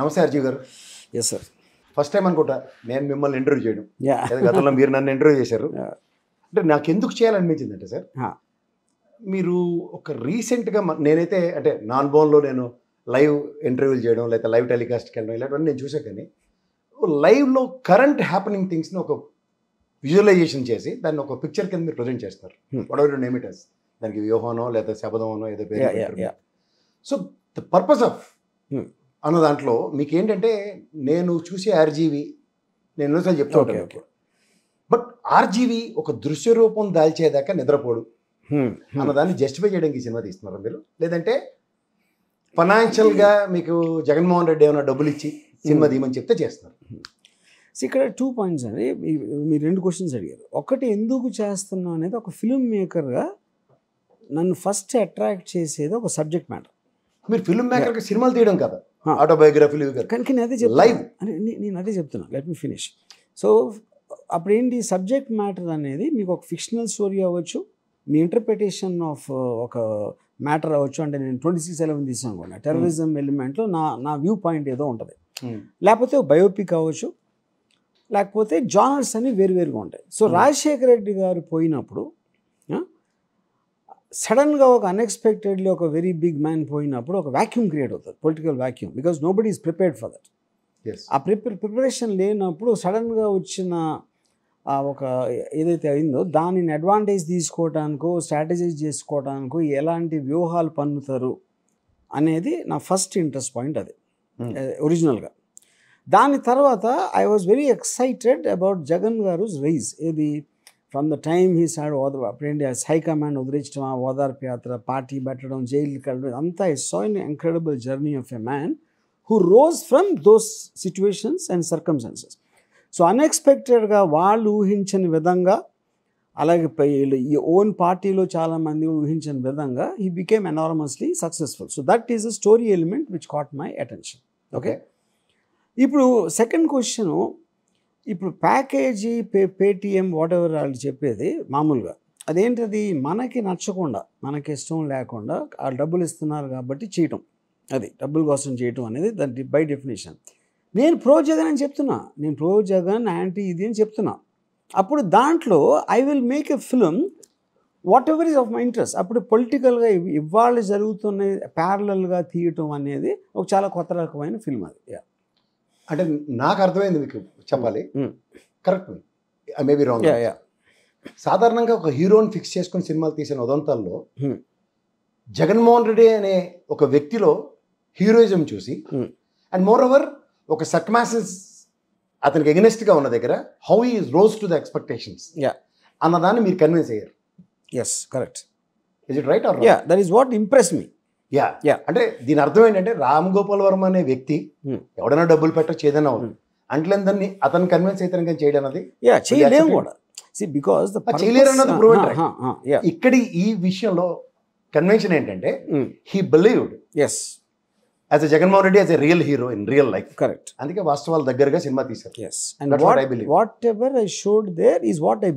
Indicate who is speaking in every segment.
Speaker 1: నమస్తే అర్జీ గారు ఎస్ సార్ ఫస్ట్ టైం అనుకుంటా నేను మిమ్మల్ని ఇంటర్వ్యూ చేయడం గతంలో మీరు నన్ను ఇంటర్వ్యూ చేశారు అంటే నాకు ఎందుకు చేయాలనిపించింది అంటే సార్ మీరు ఒక రీసెంట్గా నేనైతే అంటే నాన్ బోన్లో నేను లైవ్ ఇంటర్వ్యూలు చేయడం లేకపోతే లైవ్ టెలికాస్ట్కి వెళ్ళడం ఇలాంటివన్నీ నేను చూసా కానీ లైవ్లో కరెంట్ హ్యాపెనింగ్ థింగ్స్ని ఒక విజువలైజేషన్ చేసి దాన్ని ఒక పిక్చర్ కింద మీరు ప్రజెంట్ చేస్తారు వాట్ hmm. ఎవర్ దానికి వ్యూహానో లేదా శబదమనో ఏదో పేరు సో ద పర్పస్ ఆఫ్ అన్న దాంట్లో మీకు ఏంటంటే నేను చూసే ఆర్జీవి నేను ఎన్నోసార్లు చెప్తా ఉంటాను బట్ ఆర్జీవి ఒక దృశ్య రూపం దాల్చేదాకా నిద్రపోడు hmm, hmm. అన్నదాన్ని జస్టిఫై చేయడానికి ఈ సినిమా తీస్తున్నారు మీరు లేదంటే
Speaker 2: ఫైనాన్షియల్గా మీకు జగన్మోహన్ రెడ్డి ఏమైనా డబ్బులు ఇచ్చి సినిమా hmm. తీయమని చెప్తే చేస్తున్నారు ఇక్కడ టూ పాయింట్స్ అండి మీరు రెండు క్వశ్చన్స్ అడిగారు ఒకటి ఎందుకు చేస్తున్నావు అనేది ఒక ఫిల్మ్ మేకర్గా నన్ను ఫస్ట్ అట్రాక్ట్ చేసేది ఒక సబ్జెక్ట్ మ్యాటర్ మీరు ఫిల్మ్ మేకర్కి సినిమాలు తీయడం కదా ఆటోబయోగ్రఫీలు కనుక నేను అదే లైవ్ నేను అదే చెప్తున్నా లెట్ మీ ఫినిష్ సో అప్పుడు ఏంటి సబ్జెక్ట్ మ్యాటర్ అనేది మీకు ఒక ఫిక్షనల్ స్టోరీ అవ్వచ్చు మీ ఇంటర్ప్రిటేషన్ ఆఫ్ uh, ఒక మ్యాటర్ అవ్వచ్చు అంటే నేను ట్వంటీ సిక్స్ ఎలెవెన్ తీసాను కూడా టెర్రరిజం ఎలిమెంట్లో నా నా వ్యూ పాయింట్ ఏదో ఉంటుంది hmm. లేకపోతే బయోపిక్ అవ్వచ్చు లేకపోతే జానర్స్ అన్ని వేరువేరుగా ఉంటాయి సో hmm. రాజశేఖర రెడ్డి గారు పోయినప్పుడు సడన్గా ఒక అన్ఎక్స్పెక్టెడ్లీ ఒక వెరీ బిగ్ మ్యాన్ పోయినప్పుడు ఒక వ్యాక్యూమ్ క్రియేట్ అవుతుంది political vacuum because nobody is prepared for that ఆ ప్రిపేర్ ప్రిపరేషన్ లేనప్పుడు సడన్గా వచ్చిన ఒక ఏదైతే అయిందో దానిని అడ్వాంటేజ్ తీసుకోవటానికో స్ట్రాటజైజ్ చేసుకోవటానికో ఎలాంటి వ్యూహాలు పన్నుతారు అనేది నా ఫస్ట్ ఇంట్రెస్ట్ పాయింట్ అది ఒరిజినల్గా hmm. దాని తర్వాత I was very excited about Jagan garu rise ఇది from the time he said ఓద అప్పుడేంటి హై కమాండ్ ఉదరించడం ఆ ఓదార్పు యాత్ర పార్టీ పెట్టడం జైలుకి వెళ్ళడం అంతా I saw in incredible journey of a man who rose from those situations and circumstances so అన్ఎక్స్పెక్టెడ్గా వాళ్ళు ఊహించని విధంగా అలాగే ఈ ఓన్ పార్టీలో చాలామంది ఊహించని విధంగా he became enormously successful so that is a story element which caught my attention okay ఇప్పుడు సెకండ్ క్వశ్చను ఇప్పుడు ప్యాకేజీ పే పేటిఎం వాటెవర్ వాళ్ళు చెప్పేది మామూలుగా అదేంటది మనకి నచ్చకుండా మనకి ఇష్టం లేకుండా వాళ్ళు డబ్బులు ఇస్తున్నారు కాబట్టి చేయటం అది డబ్బుల కోసం చేయటం అనేది దాని బై డెఫినేషన్ నేను ప్రో జగన్ అని చెప్తున్నా నేను ప్రో జగన్ యాంటీ ఇది అని చెప్తున్నా అప్పుడు దాంట్లో I will make a film whatever is of my interest అప్పుడు పొలిటికల్గా ఇవాళ జరుగుతున్న ప్యారలల్గా తీయటం అనేది ఒక చాలా కొత్త రకమైన ఫిల్మ్ అది అంటే నాకు అర్థమైంది మీకు
Speaker 1: చెప్పాలి కరెక్ట్ ఐ మేబీ రాంగ్ సాధారణంగా ఒక హీరోని ఫిక్స్ చేసుకుని సినిమాలు తీసిన ఉదంతాల్లో జగన్మోహన్ రెడ్డి అనే ఒక వ్యక్తిలో హీరోయిజం చూసి అండ్ మోర్ ఓవర్ ఒక సక్మాసెస్ అతనికి ఎగనెస్ట్గా ఉన్న దగ్గర హౌ ఈ రోజ్ టు ద ఎక్స్పెక్టేషన్స్ అన్నదాన్ని మీరు కన్విన్స్ అయ్యారు yes correct is it right or that is what impress me ya ya అంటే దీని అర్థం ఏంటంటే రామ్ గోపాల్ వర్మ అనే వ్యక్తి hmm. ఎవడైనా డబ్బులు పెట్టచ్చు ఏదైనా అంటే దాన్ని అతను కన్విన్స్ అయితే చేయడం అది ఇక్కడ ఈ విషయంలో కన్వెన్షన్ ఏంటంటే he believed yes as Jaganmohan Reddy as a real hero in real life correct అందుకే వాస్తవాల దగ్గరగా సినిమా తీశారు showed there what I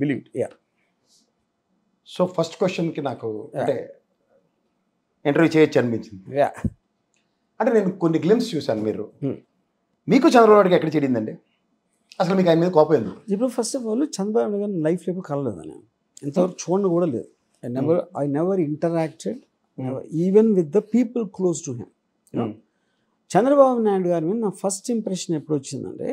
Speaker 1: so first క్వశ్చన్కి నాకు అంటే ఇంటర్వ్యూ చేయొచ్చు అనిపించింది అంటే నేను కొన్ని గ్లిమ్స్ చూశాను మీరు మీకు చంద్రబాబు ఎక్కడ చెడిందండి
Speaker 2: అసలు మీకు ఆయన మీద కోపం ఎందుకు ఇప్పుడు ఫస్ట్ ఆఫ్ ఆల్ చంద్రబాబు గారి లైఫ్ ఎప్పుడు కలలేదు నేను ఇంతవరకు చూడండి కూడా లేదు I never I never interacted even with the people close to him Chandrababu Naidu గారి మీద నా ఫస్ట్ ఇంప్రెషన్ ఎప్పుడు వచ్చిందంటే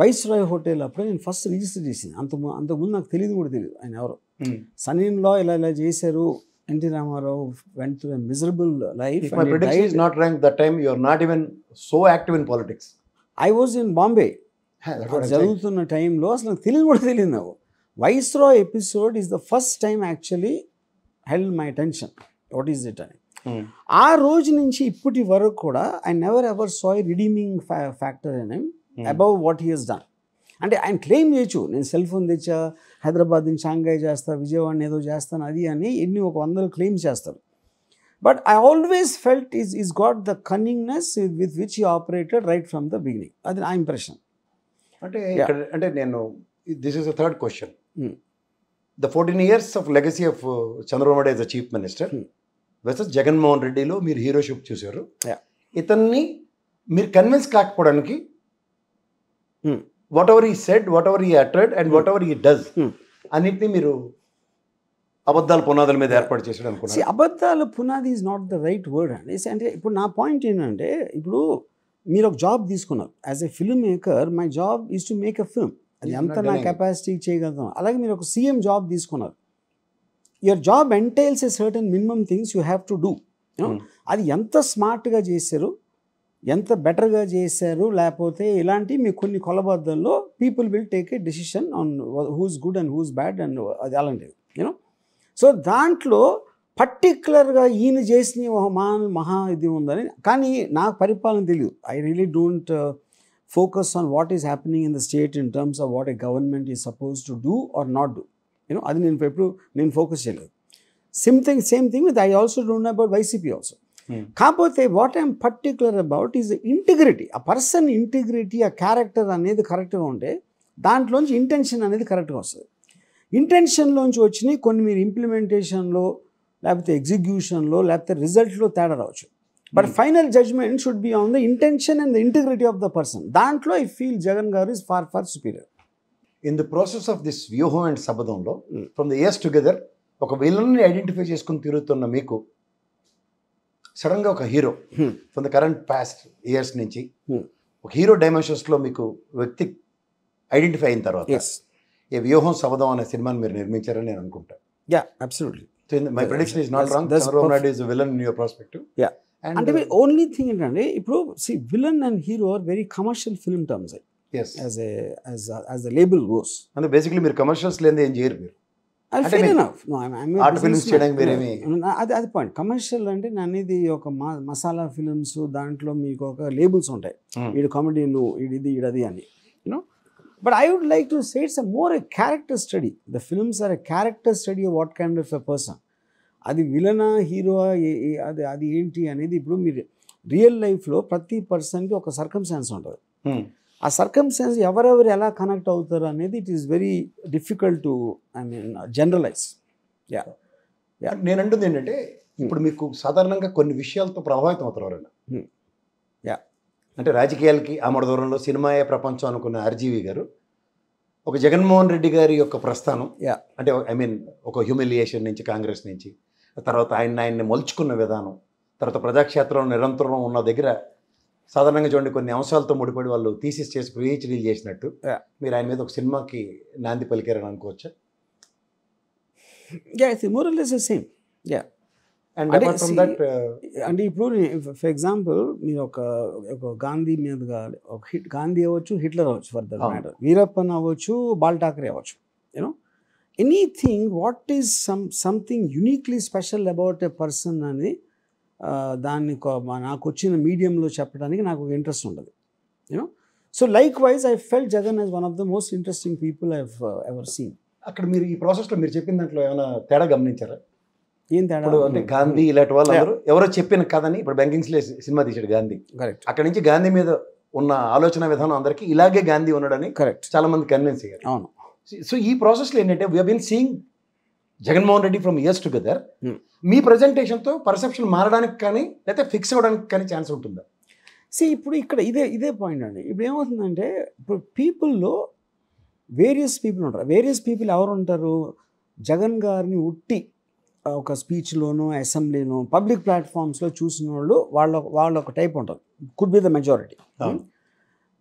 Speaker 2: వైస్ రాయ్ హోటల్ అప్పుడు నేను ఫస్ట్ రిజిస్టర్ చేసింది అంత అంతకుముందు నాకు తెలియదు కూడా తెలియదు ఆయన ఎవరు సన్ ఇన్ లా ఇలా ఇలా చేశారు NT Rama Rao went to miserable life If my prediction is not
Speaker 1: ranked that time, you are not even so active in I was in
Speaker 2: Bombay జరుగుతున్న టైంలో అసలు నాకు తెలియదు కూడా తెలియదు నాకు Viceroy episode is the first time actually held my attention what is it అని hmm. ఆ రోజు నుంచి ఇప్పటి వరకు కూడా I never ever saw redeeming factor అని అబౌవ్ వాట్ హీ హెస్ డన్ అంటే ఆయన క్లెయిమ్ చేయొచ్చు నేను సెల్ ఫోన్ తెచ్చా హైదరాబాద్ నుంచి షాంఘై చేస్తా విజయవాడని ఏదో చేస్తాను అది అని ఎన్ని ఒక వందలు క్లెయిమ్ చేస్తారు but I always felt is is got the cunningness with which he operated right from the beginning అది నా ఇంప్రెషన్ అంటే అంటే నేను this is the third question the
Speaker 1: fourteen years of legacy of Chandrababu Naidu as the chief minister versus Jaganmohan రెడ్డిలో మీరు heroship చూశారు ఇతన్ని మీరు కన్విన్స్ కాకపోవడానికి hmm. Whatever he said whatever he uttered and whatever he does అన్నింటినీ మీరు అబద్ధాల పునాదుల మీద ఏర్పాటు చేసాడు
Speaker 2: అనుకుంటే అబద్ధాల పునాది is not the right word అండి అంటే ఇప్పుడు నా పాయింట్ ఏంటంటే ఇప్పుడు మీరు ఒక జాబ్ తీసుకున్నారు as a film maker my job is to make a film అది ఎంత నా కెపాసిటీ చేయగలుగుతాం అలాగే మీరు ఒక సీఎం జాబ్ తీసుకున్నారు your job entails a certain minimum things you have to do అది ఎంత స్మార్ట్గా చేశారు ఎంత బెటర్గా చేశారు లేకపోతే ఇలాంటి మీ కొన్ని కొలబద్దల్లో people will take a decision on who's good and who's bad and అది అలాంటిది యూనో సో దాంట్లో పర్టిక్యులర్గా ఈయన చేసిన మహా మహా ఇది ఉందని కానీ నాకు పరిపాలన తెలియదు I really don't focus on what is happening in the state in terms of what a government is suppose to do or not do you know అది నేను ఎప్పుడు నేను ఫోకస్ చేయలేదు same thing same thing with I also don't about YCP also Hmm. కాకపోతే what I'm particular about is integrity ఆ person integrity ఆ character అనేది కరెక్ట్గా ఉంటే దాంట్లోంచి ఇంటెన్షన్ అనేది కరెక్ట్గా వస్తుంది ఇంటెన్షన్లోంచి వచ్చినాయి కొన్ని మీరు ఇంప్లిమెంటేషన్లో లేకపోతే ఎగ్జిక్యూషన్లో లేకపోతే రిజల్ట్లో తేడా రావచ్చు but final judgement should be on the intention and the integrity of the person దాంట్లో I feel Jagan garu is far far superior in the process of this Vyooham and సబదంలో ఫ్రమ్
Speaker 1: ద ఇయర్స్ టుగెదర్ ఒక విలన్ ఐడెంటిఫై చేసుకుని తిరుగుతున్న మీకు సడన్గా ఒక hero from the current past years నుంచి ఒక హీరో డైమెన్షన్స్లో మీకు వ్యక్తి ఐడెంటిఫై అయిన తర్వాత ఏ వ్యూహం సవదం అనే సినిమాని మీరు నిర్మించారని నేను
Speaker 2: అనుకుంటా yeah absolutely my prediction is not wrong Chandrababu Naidu is
Speaker 1: villain in your prospective
Speaker 2: yeah and అంటే ఓన్లీ uh, థింగ్ ఏంటంటే ఇప్పుడు see villain and hero are very commercial film terms as a as as the label goes అంటే basically మీరు commercials లేదే ఏం చేయరు మీరు అది అది పాయింట్ కమర్షియల్ అంటే అనేది ఒక మసాలా ఫిలిమ్స్ దాంట్లో మీకు ఒక లేబుల్స్ ఉంటాయి hmm. వీడు కామెడీ నువ్వు ఇది ఇడది అని you know but I would like to say it's more a character study the films are a character study what kind of a person అది విలనా హీరో అది అది ఏంటి అనేది ఇప్పుడు మీరు రియల్ లైఫ్లో ప్రతి పర్సన్కి ఒక సర్కమ్స్టాన్స్ ఉంటుంది hmm. ఆ సర్కమ్స్టాన్స్ ఎవరెవరు ఎలా కనెక్ట్ అవుతారు అనేది it is very difficult to I mean generalize yeah yeah నేను అంటుంది ఏంటంటే hmm.
Speaker 1: ఇప్పుడు మీకు సాధారణంగా కొన్ని విషయాలతో ప్రభావితం అవుతారు అవుతున్నారు యా hmm. అంటే రాజకీయాలకి ఆమడ దూరంలో సినిమాయే ప్రపంచం అనుకున్న ఆర్జీవి గారు ఒక జగన్మోహన్ రెడ్డి గారి యొక్క ప్రస్థానం యా అంటే ఐ మీన్ ఒక హ్యూమిలియేషన్ నుంచి కాంగ్రెస్ నుంచి తర్వాత ఆయన ఆయన్ని మలుచుకున్న విధానం తర్వాత ప్రజాక్షేత్రంలో నిరంతరం ఉన్న దగ్గర సాధారణంగా చూడండి కొన్ని అంశాలతో ముడిపడి వాళ్ళు థీసిస్ చేసి పిహెచ్డీలు చేసినట్టు మీరు ఆయన మీద ఒక సినిమాకి నాంది పలికారని అనుకోవచ్చా
Speaker 2: సేమ్ అండ్ అంటే uh, ఇప్పుడు ఫర్ ఎగ్జాంపుల్ మీరు ఒక ఒక గాంధీ మీద ఒక హిట్ గాంధీ అవ్వచ్చు హిట్లర్ అవ్వచ్చు ఫర్ దట్ మ్యాటర్ వీరప్పన్ అవ్వచ్చు బాల్ ఠాకరే అవ్వచ్చు you know anything what is some something uniquely special about a person అని దాన్ని నాకు వచ్చిన మీడియంలో చెప్పడానికి నాకు ఇంట్రెస్ట్ ఉండదు you know so like wise I felt Jagan is one of the most interesting people I ever seen అక్కడ మీరు ఈ ప్రాసెస్లో మీరు చెప్పిన దాంట్లో ఏమైనా తేడా గమనించారా ఏం తేడా అంటే గాంధీ ఇలాంటి వాళ్ళు ఎవరో చెప్పిన కథని
Speaker 1: ఇప్పుడు బ్యాంకింగ్స్లో సినిమా తీశాడు గాంధీ కరెక్ట్ అక్కడ నుంచి గాంధీ మీద ఉన్న ఆలోచన విధానం అందరికీ ఇలాగే గాంధీ ఉన్నాడని కరెక్ట్ చాలా మంది కన్విన్స్ అయ్యారు అవును సో ఈ ప్రాసెస్లో ఏంటంటే we been seeing Jaganmohan Reddy from years together మీ ప్రజెంటేషన్తో పర్సెప్షన్ మారడానికి కానీ
Speaker 2: లేకపోతే ఫిక్స్ అవ్వడానికి కానీ ఛాన్స్ ఉంటుందా సి ఇప్పుడు ఇక్కడ ఇదే ఇదే పాయింట్ అండి ఇప్పుడు ఏమవుతుందంటే ఇప్పుడు పీపుల్లో వేరియస్ పీపుల్ ఉంటారు వేరియస్ పీపుల్ ఎవరు ఉంటారు జగన్ గారిని ఉట్టి ఒక స్పీచ్లోనో అసెంబ్లీనో పబ్లిక్ ప్లాట్ఫామ్స్లో చూసిన వాళ్ళు వాళ్ళ వాళ్ళ ఒక టైప్ ఉంటారు could be the majority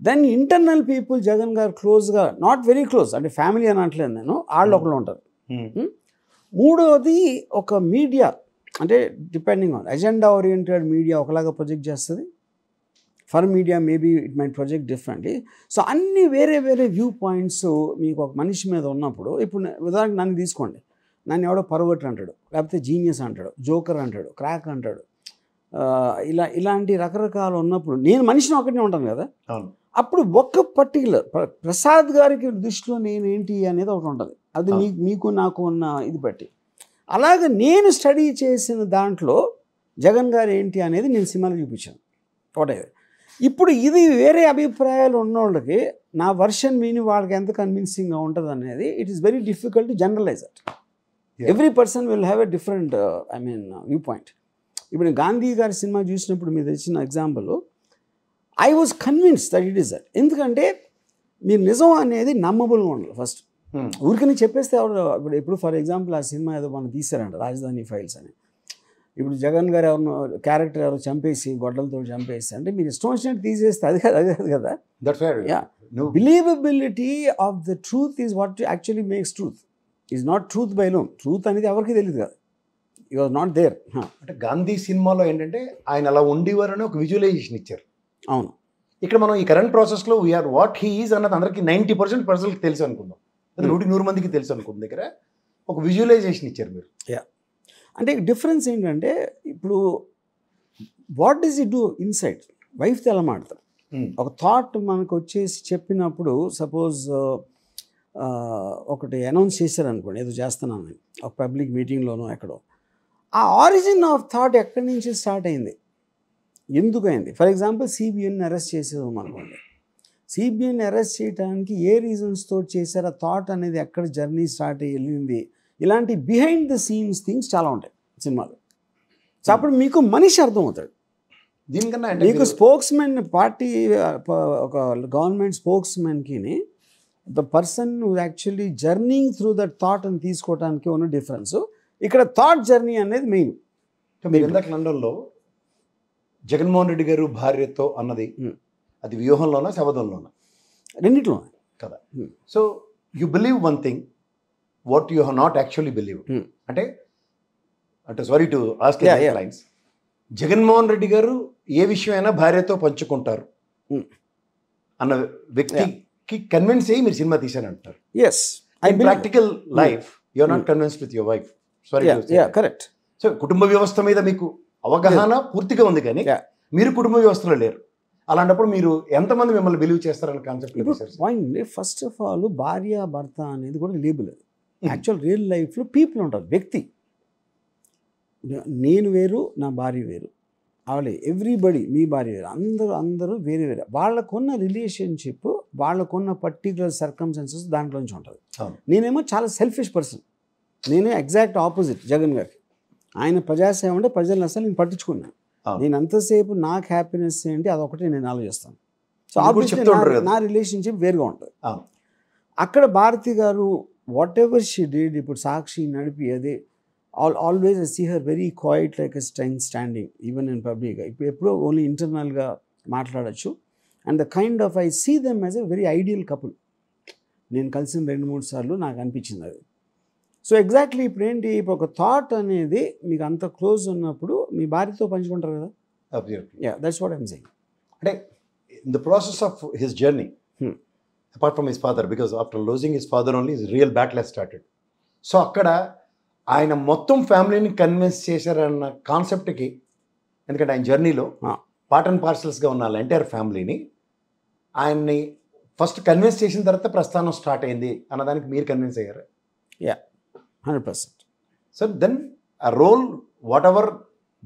Speaker 2: then internal people Jagan garu క్లోజ్గా నాట్ వెరీ క్లోజ్ అంటే ఫ్యామిలీ అని అంటలేదు నేను వాళ్ళు hmm. ఒకళ్ళు ఉంటారు hmm. Hmm? మూడవది ఒక మీడియా అంటే depending on agenda oriented media ఒకలాగా ప్రొజెక్ట్ చేస్తుంది for media maybe it may project differently so అన్ని వేరే వేరే వ్యూ పాయింట్స్ మీకు ఒక మనిషి మీద ఉన్నప్పుడు ఇప్పుడు ఉదాహరణకు నన్ను తీసుకోండి నన్ను ఎవడో పర్వట్ అంటాడు లేకపోతే జీనియస్ అంటాడు జోకర్ అంటాడు క్రాక్ అంటాడు ఇలా ఇలాంటి రకరకాలు ఉన్నప్పుడు నేను మనిషిని ఒకటే ఉంటాను కదా అప్పుడు ఒక్క పర్టికులర్ ప్రసాద్ గారికి దృష్టిలో నేను ఏంటి అనేది ఒకటి ఉంటుంది అది నీ మీకు నాకు ఉన్న ఇది బట్టి అలాగే నేను స్టడీ చేసిన దాంట్లో జగన్ గారు ఏంటి అనేది నేను సినిమాలో చూపించాను ఒకటే ఇప్పుడు ఇది వేరే అభిప్రాయాలు ఉన్నోళ్ళకి నా వర్షన్ విని వాళ్ళకి ఎంత కన్విన్సింగ్గా ఉంటుంది అనేది it is very difficult to generalize at every person will have a different I mean view point ఇప్పుడు గాంధీ గారి సినిమా చూసినప్పుడు మీరు తెచ్చిన example I was convince that it is that ఎందుకంటే మీరు నిజం అనేది నమ్మబుల్గా ఉండాలి ఫస్ట్ hmm. ఊరికని చెప్పేస్తే ఇప్పుడు ఇప్పుడు ఫర్ ఎగ్జాంపుల్ ఆ సినిమా ఏదో మనం తీశారంట రాజధాని ఫైల్స్ అని ఇప్పుడు జగన్ గారు ఎవరు క్యారెక్టర్ ఎవరు చంపేసి గొడ్డలతో చంపేసి అంటే మీరు ఇష్టం వచ్చినట్టు తీసేస్తే అది కదా అది కాదు కదా believability of the truth is what actually makes truth is not truth by lone truth అనేది ఎవరికి తెలియదు కదా ఈ వాజ్ నాట్ దేర్ అంటే గాంధీ సినిమాలో ఏంటంటే
Speaker 1: ఆయన అలా అని ఒక విజువలైజేషన్ ఇచ్చారు అవును ఇక్కడ మనం ఈ కరెంట్ ప్రాసెస్లో వీఆర్ వాట్ హీఈస్ ఈజ్ అన్నది అందరికీ నైంటీ పర్సెంట్ పర్సన్కి తెలుసు అనుకుందాం hmm. నూటి నూరు మందికి తెలుసు అనుకుందాం దగ్గర ఒక విజువలైజేషన్
Speaker 2: ఇచ్చారు మీరు యా అంటే డిఫరెన్స్ ఏంటంటే ఇప్పుడు what does it do inside wife ఎలా మాడతారు hmm. ఒక థాట్ మనకు వచ్చేసి చెప్పినప్పుడు సపోజ్ uh, uh, ఒకటి అనౌన్స్ చేశారు అనుకోండి ఏదో చేస్తున్నాను ఒక పబ్లిక్ మీటింగ్లోనో ఎక్కడో ఆ ఆరిజిన్ ఆఫ్ థాట్ ఎక్కడి నుంచి స్టార్ట్ అయింది ఎందుకైంది ఫర్ ఎగ్జాంపుల్ సిబిఐని అరెస్ట్ చేసేదాం అనుకోండి సిబిఐని అరెస్ట్ చేయడానికి ఏ రీజన్స్తో చేశారా థాట్ అనేది ఎక్కడ జర్నీ స్టార్ట్ వెళ్ళింది ఇలాంటి బిహైండ్ ద సీన్స్ థింగ్స్ చాలా ఉంటాయి సినిమాలు సో అప్పుడు మీకు మనిషి అర్థం అవుతాడు
Speaker 1: దీనికన్నా మీకు
Speaker 2: స్పోక్స్ మెన్ పార్టీ ఒక గవర్నమెంట్ స్పోక్స్ మెన్కి the person actually journey through that thought అని తీసుకోవడానికి ఉన్న డిఫరెన్స్ ఇక్కడ థాట్ జర్నీ అనేది మెయిన్ మీరు ఇందాక లండన్లో
Speaker 1: జగన్మోహన్ రెడ్డి గారు భార్యతో అన్నది అది వ్యూహంలోనా శబదంలోనా రెండిట్లో కదా so you believe one thing what you had not actually believe అంటే అంటే sorry to ask lines Jaganmohan Reddy garu ఏ విషయమైనా భార్యతో పంచుకుంటారు అన్న వ్యక్తికి కన్విన్స్ అయ్యి మీరు సినిమా అంటారు yes I practical life you are not convinced with your wife sorry correct so కుటుంబ వ్యవస్థ మీద మీకు అవగాహన పూర్తిగా ఉంది కానీ మీరు కుటుంబ వ్యవస్థలో లేరు అలాంటప్పుడు మీరు ఎంతమంది మిమ్మల్ని బిలీవ్ చేస్తారని concept
Speaker 2: point first of all భార్య భర్త అనేది కూడా లేబుల్ యాక్చువల్ రియల్ లైఫ్లో పీపుల్ ఉంటారు వ్యక్తి నేను వేరు నా భార్య వేరు అవలే ఎవ్రీబడి మీ భార్య వేరు అందరూ అందరూ వేరే వేరే వాళ్ళకున్న రిలేషన్షిప్ వాళ్ళకున్న పర్టికులర్ దాంట్లో దాంట్లోంచి ఉంటుంది నేనేమో చాలా సెల్ఫిష్ పర్సన్ నేనే ఎగ్జాక్ట్ ఆపోజిట్ జగన్ గారికి ఆయన ప్రజాసేవ అంటే ప్రజలను అసలు నేను పట్టించుకున్నాను నేను ఎంతసేపు నాకు హ్యాపీనెస్ ఏంటి అదొకటి నేను ఆలోచిస్తాను
Speaker 1: సో నా
Speaker 2: రిలేషన్షిప్ వేరుగా ఉంటుంది అక్కడ భారతి గారు వాట్ ఎవర్ షీ డీడ్ ఇప్పుడు సాక్షి నడిపి అదే all always I see her very quite like a strong standing even in public ఇప్పుడు ఎప్పుడో ఓన్లీ ఇంటర్నల్గా మాట్లాడచ్చు and the kind of I see them as a very ideal couple నేను కలిసిన రెండు మూడు సార్లు నాకు అనిపించింది అది సో ఎగ్జాక్ట్లీ ఇప్పుడు ఏంటి ఇప్పుడు ఒక థాట్ అనేది మీకు అంత క్లోజ్ ఉన్నప్పుడు మీ భార్యతో పంచుకుంటారు
Speaker 1: కదా
Speaker 2: yeah that's what I'm saying
Speaker 1: అంటే in the process of his journey apart from his father because after losing his father only his real battle started so అక్కడ ఆయన మొత్తం ఫ్యామిలీని కన్విన్స్ చేశారన్న కాన్సెప్ట్కి ఎందుకంటే ఆయన జర్నీలో పార్ట్ అండ్ పార్సల్స్గా ఉన్న ఎంటైర్ ఫ్యామిలీని ఆయన్ని ఫస్ట్ కన్విన్స్ చేసిన తర్వాత ప్రస్థానం స్టార్ట్ అయింది అన్నదానికి మీరు కన్విన్స్ అయ్యారు yeah hundred percent so then ఆ role whatever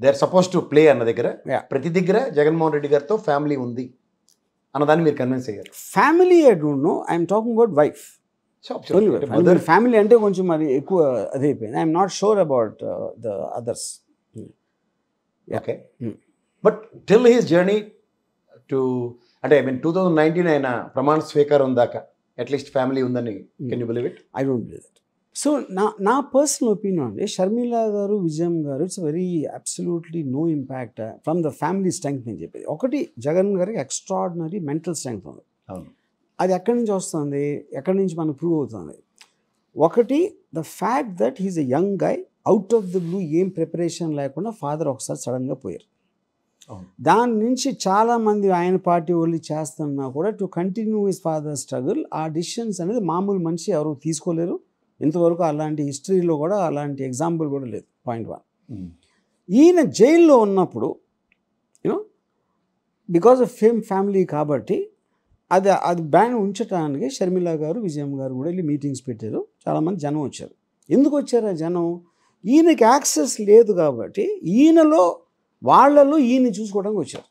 Speaker 1: they are suppose to play అన్న దగ్గర ప్రతి దగ్గర జగన్మోహన్ రెడ్డి గారితో ఫ్యామిలీ ఉంది అన్నదాన్ని మీరు కన్విన్స్ అయ్యారు family
Speaker 2: I don't know I'm talking about wife family అంటే కొంచెం మరి ఎక్కువ అది అయిపోయింది I'm not sure about the others okay
Speaker 1: but till his journey to అంటే I mean two thousand nineteen ఆయన ప్రమాణ స్వీకారం దాకా అట్లీస్ట్ ఫ్యామిలీ ఉందని can you believe it I don't believe it
Speaker 2: so నా నా పర్సనల్ ఒపీనియన్ అంటే Sharmila garu Vijayam garu it's very absolutely no impact from the family strength నేను చెప్పేది ఒకటి జగన్ గారికి ఎక్స్ట్రాడినరీ మెంటల్ స్ట్రెంగ్త్ ఉంది అది ఎక్కడి నుంచి వస్తుంది ఎక్కడి నుంచి మనకు ప్రూవ్ అవుతుంది ఒకటి the fact that he's a young guy out of the blue ఏం ప్రిపరేషన్ లేకుండా ఫాదర్ ఒకసారి సడన్గా పోయారు దాని నుంచి చాలామంది ఆయన పార్టీ వాళ్ళు చేస్తున్నా కూడా to continue his father struggle ఆ డిసిషన్స్ అనేది మామూలు మనిషి ఎవరు తీసుకోలేరు ఇంతవరకు అలాంటి హిస్టరీలో కూడా అలాంటి ఎగ్జాంపుల్ కూడా లేదు పాయింట్ వన్ hmm. ఈయన జైల్లో ఉన్నప్పుడు you know because of fame family కాబట్టి అది అది బ్యాన్ ఉంచడానికి షర్మిల గారు విజయం గారు కూడా వెళ్ళి మీటింగ్స్ పెట్టారు చాలామంది జనం వచ్చారు ఎందుకు వచ్చారు ఆ జనం ఈయనకి యాక్సెస్ లేదు కాబట్టి ఈయనలో వాళ్ళలో ఈయన చూసుకోవడానికి వచ్చారు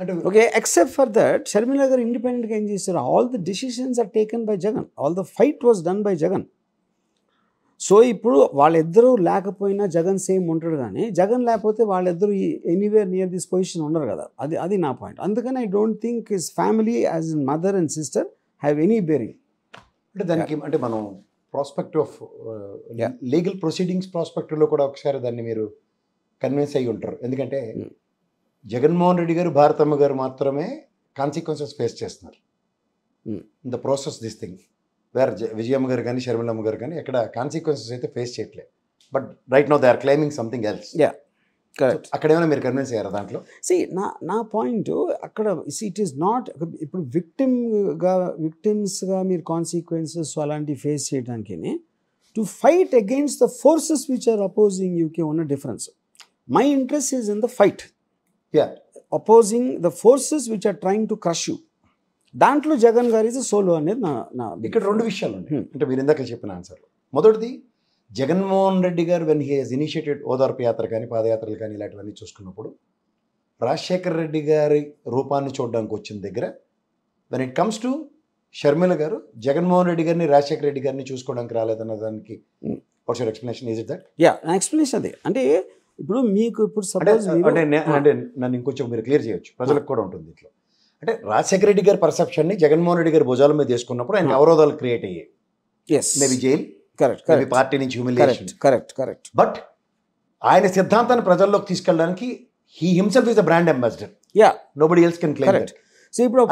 Speaker 2: అంటే okay except for that Sharmila garu ఇండిపెండెంట్గా ఏం చేశారు all the decisions are taken by Jagan all the fight was done by Jagan so ఇప్పుడు వాళ్ళిద్దరూ లేకపోయినా జగన్ సేమ్ ఉంటాడు కానీ జగన్ లేకపోతే వాళ్ళిద్దరూ ఎనీవేర్ నియర్ దిస్ పొజిషన్ ఉండరు కదా అది అది నా పాయింట్ అందుకని I don't think his family as mother and sister have any bearing
Speaker 1: అంటే దానికి అంటే మనం ప్రాస్పెక్ట్ ఆఫ్ లీగల్ ప్రొసీడింగ్స్ ప్రాస్పెక్ట్లో కూడా ఒకసారి దాన్ని మీరు కన్విన్స్ అయ్యి ఉంటారు ఎందుకంటే hmm. జగన్మోహన్ రెడ్డి గారు భారతమ్మ గారు మాత్రమే కాన్సిక్వెన్సెస్ ఫేస్ చేస్తున్నారు in the process this thing where Vijayamma garu కానీ షర్మిలమ్మ గారు కానీ ఎక్కడ కాన్సిక్వెన్సెస్ అయితే ఫేస్
Speaker 2: చేయట్లేదు but right no they are claiming something else yeah correct అక్కడ ఏమైనా మీరు కన్విన్స్ అయ్యారా దాంట్లో సి నా నా పాయింట్ అక్కడ సి ఇట్ ఈస్ నాట్ ఇప్పుడు విక్టిమ్గా విక్టిమ్స్గా మీరు కాన్సిక్వెన్సెస్ అలాంటివి ఫేస్ చేయడానికి to fight against the forces which are opposing యూకే ఉన్న difference my interest is in the fight yeah opposing the forces which are trying to crush you దాంట్లో జగన్ గారి solo అనేది నా నా ఇక్కడ రెండు విషయాలు ఉన్నాయి అంటే మీరు ఇందాక చెప్పిన ఆన్సర్ మొదటిది
Speaker 1: జగన్మోహన్ రెడ్డి గారు వెన్ హీ హెస్ ఇనిషియేటెడ్ ఓదార్పు యాత్ర కానీ పాదయాత్రలు కానీ ఇలాంటివన్నీ చూసుకున్నప్పుడు రాజశేఖర్ రెడ్డి గారి రూపాన్ని చూడడానికి వచ్చిన దగ్గర when it comes to Sharmila garu Jaganmohan Reddy గారిని రాజశేఖర రెడ్డి గారిని చూసుకోవడానికి రాలేదన్న దానికి explanation is it that yeah నా ఎక్స్ప్లెనేషన్ అదే అంటే ఇప్పుడు మీకు ఇప్పుడు అంటే అంటే నన్ను ఇంకొంచెం మీరు క్లియర్ చేయొచ్చు ప్రజలకు కూడా ఉంటుంది ఇట్లా అంటే రాజశేఖర రెడ్డి గారి పర్సెప్షన్ని జగన్మోహన్ రెడ్డి గారి భుజాల మీద తీసుకున్నప్పుడు ఆయన hmm. అవరోధాలు క్రియేట్ అయ్యాయి yes jail correct correct party నుంచి కరెక్ట్ కరెక్ట్ బట్ ఆయన సిద్ధాంతాన్ని ప్రజల్లోకి తీసుకెళ్ళడానికి he himself is the brand ambassador yeah nobody else can claim correct so ఇప్పుడు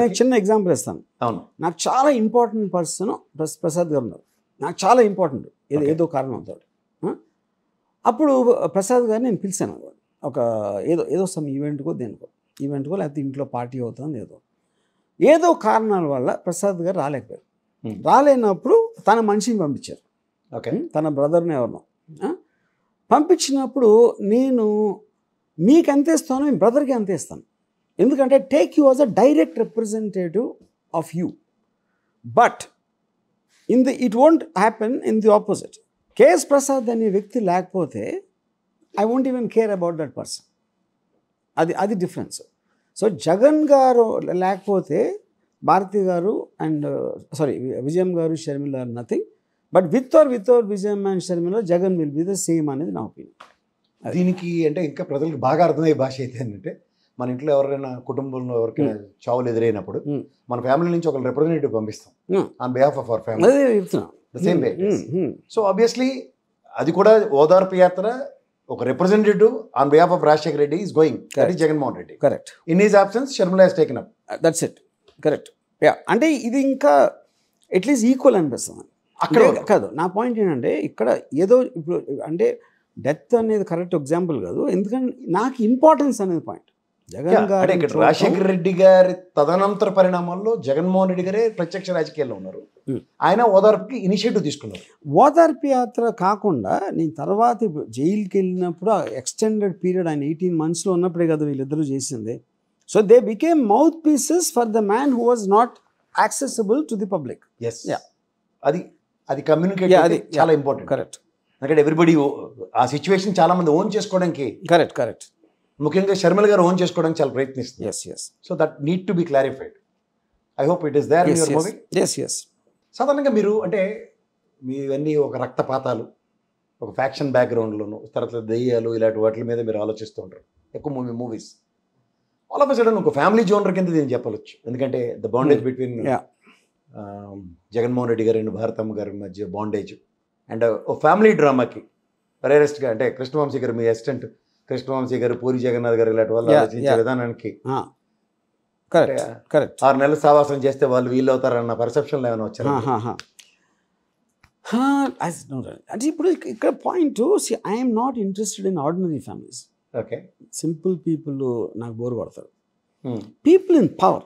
Speaker 1: నేను
Speaker 2: చిన్న ఎగ్జాంపుల్ ఇస్తాను అవును నాకు చాలా ఇంపార్టెంట్ పర్సన్ ప్రసాద్ గారు ఉన్నారు నాకు చాలా ఇంపార్టెంట్ ఏదో ఏదో కారణం అవుతాడు అప్పుడు ప్రసాద్ గారిని నేను పిలిచాను ఒక ఏదో ఏదో సమ్ ఈవెంట్కో దేనికో ఈవెంట్కో లేకపోతే ఇంట్లో పార్టీ అవుతుంది ఏదో ఏదో కారణాల వల్ల ప్రసాద్ గారు రాలేకపోయారు రాలేనప్పుడు తన మనిషిని పంపించారు ఓకే తన బ్రదర్ని ఎవరినో పంపించినప్పుడు నేను మీకు ఎంత ఇస్తాను మీ బ్రదర్కి ఎంత ఇస్తాను ఎందుకంటే take you was a direct representative of you but in the it won't happen in the opposite K S Prasad అనే వ్యక్తి లేకపోతే I won't even care about that person అది అది డిఫరెన్స్ సో జగన్ గారు లేకపోతే భారతి గారు and sorry Vijayam garu Sharmila are nothing but with are with are Vijayam and Sharmila Jagan will be the same అనేది నా ఒపీనియన్ దీనికి అంటే ఇంకా ప్రజలకు బాగా అర్థమయ్యే
Speaker 1: భాష అయితే ఏంటంటే మన ఇంట్లో ఎవరైనా కుటుంబంలో ఎవరికైనా చావులు ఎదురైనప్పుడు మన ఫ్యామిలీ నుంచి ఒక రిప్రజెంటేటివ్ పంపిస్తాం on behalf of our family same way so obviously అది కూడా ఓదార్పు యాత్ర ఒక representative on behalf of Rajasekhara Reddy is
Speaker 2: going that Jaganmohan Reddy correct in his options Sharmila he's taken up that's it correct yeah అంటే ఇది ఇంకా ఎట్లీస్ట్ ఈక్వల్ అనిపిస్తుంది అక్కడ కాదు నా పాయింట్ ఏంటంటే ఇక్కడ ఏదో ఇప్పుడు అంటే డెత్ అనేది కరెక్ట్ ఎగ్జాంపుల్ కాదు ఎందుకంటే నాకు ఇంపార్టెన్స్ అనేది పాయింట్ జగన్ గారు ఇక్కడ రాజశేఖర రెడ్డి గారి తదనంతర పరిణామాల్లో
Speaker 1: జగన్మోహన్ రెడ్డి గారే ప్రత్యక్ష రాజకీయాల్లో ఉన్నారు ఆయన ఓదార్పుకి ఇనిషియేటివ్ తీసుకున్నారు
Speaker 2: ఓదార్పు యాత్ర కాకుండా నేను తర్వాత జైలుకి వెళ్ళినప్పుడు ఎక్స్టెండెడ్ పీరియడ్ ఆయన ఎయిటీన్ మంత్స్లో ఉన్నప్పుడే కదా వీళ్ళిద్దరూ చేసింది so they became mouthpieces for the man who was not accessible to the public yes అది అది కమ్యూనికేట్ అది
Speaker 1: చాలా ఇంపార్టెంట్ కరెక్ట్ ఎందుకంటే ఎవ్రీబడి ఆ సిచ్యువేషన్ చాలా మంది ఓన్ చేసుకోవడానికి కరెక్ట్ కరెక్ట్ ముఖ్యంగా శర్మల్ గారు ఓన్ చేసుకోవడానికి చాలా ప్రయత్నిస్తుంది yes yes so that need to be clarified I hope it is there movie yes yes సాధారణంగా మీరు అంటే మీ ఇవన్నీ ఒక రక్తపాతాలు ఒక ఫ్యాక్షన్ బ్యాక్గ్రౌండ్లోను తర్వాత దెయ్యాలు ఇలాంటి వాటి మీద మీరు ఆలోచిస్తూ ఉంటారు ఎక్కువ movie movies all of sudden ఒక ఫ్యామిలీ జోనర్ కింద దీన్ని చెప్పవచ్చు ఎందుకంటే the bondage between Jaganmohan Reddy garu and Bharathamma గారి మధ్య బాండేజ్ అండ్ uh, ఓ ఫ్యామిలీ డ్రామాకి రేరెస్ట్గా అంటే కృష్ణవంశీ గారు మీ అసిస్టెంట్ కృష్ణవంశీ గారు పూరి జగన్నాథ్ గారు ఇలాంటి వాళ్ళు ఆలోచించే విధానానికి ఆరు నెలలు సావాసం చేస్తే
Speaker 2: వాళ్ళు వీలు అవుతారన్న పర్సెప్షన్ ఏమైనా వచ్చారు అంటే ఇప్పుడు ఇక్కడ point I'm not interested in ordinary families okay simple people నాకు బోర్ కొడతారు people in power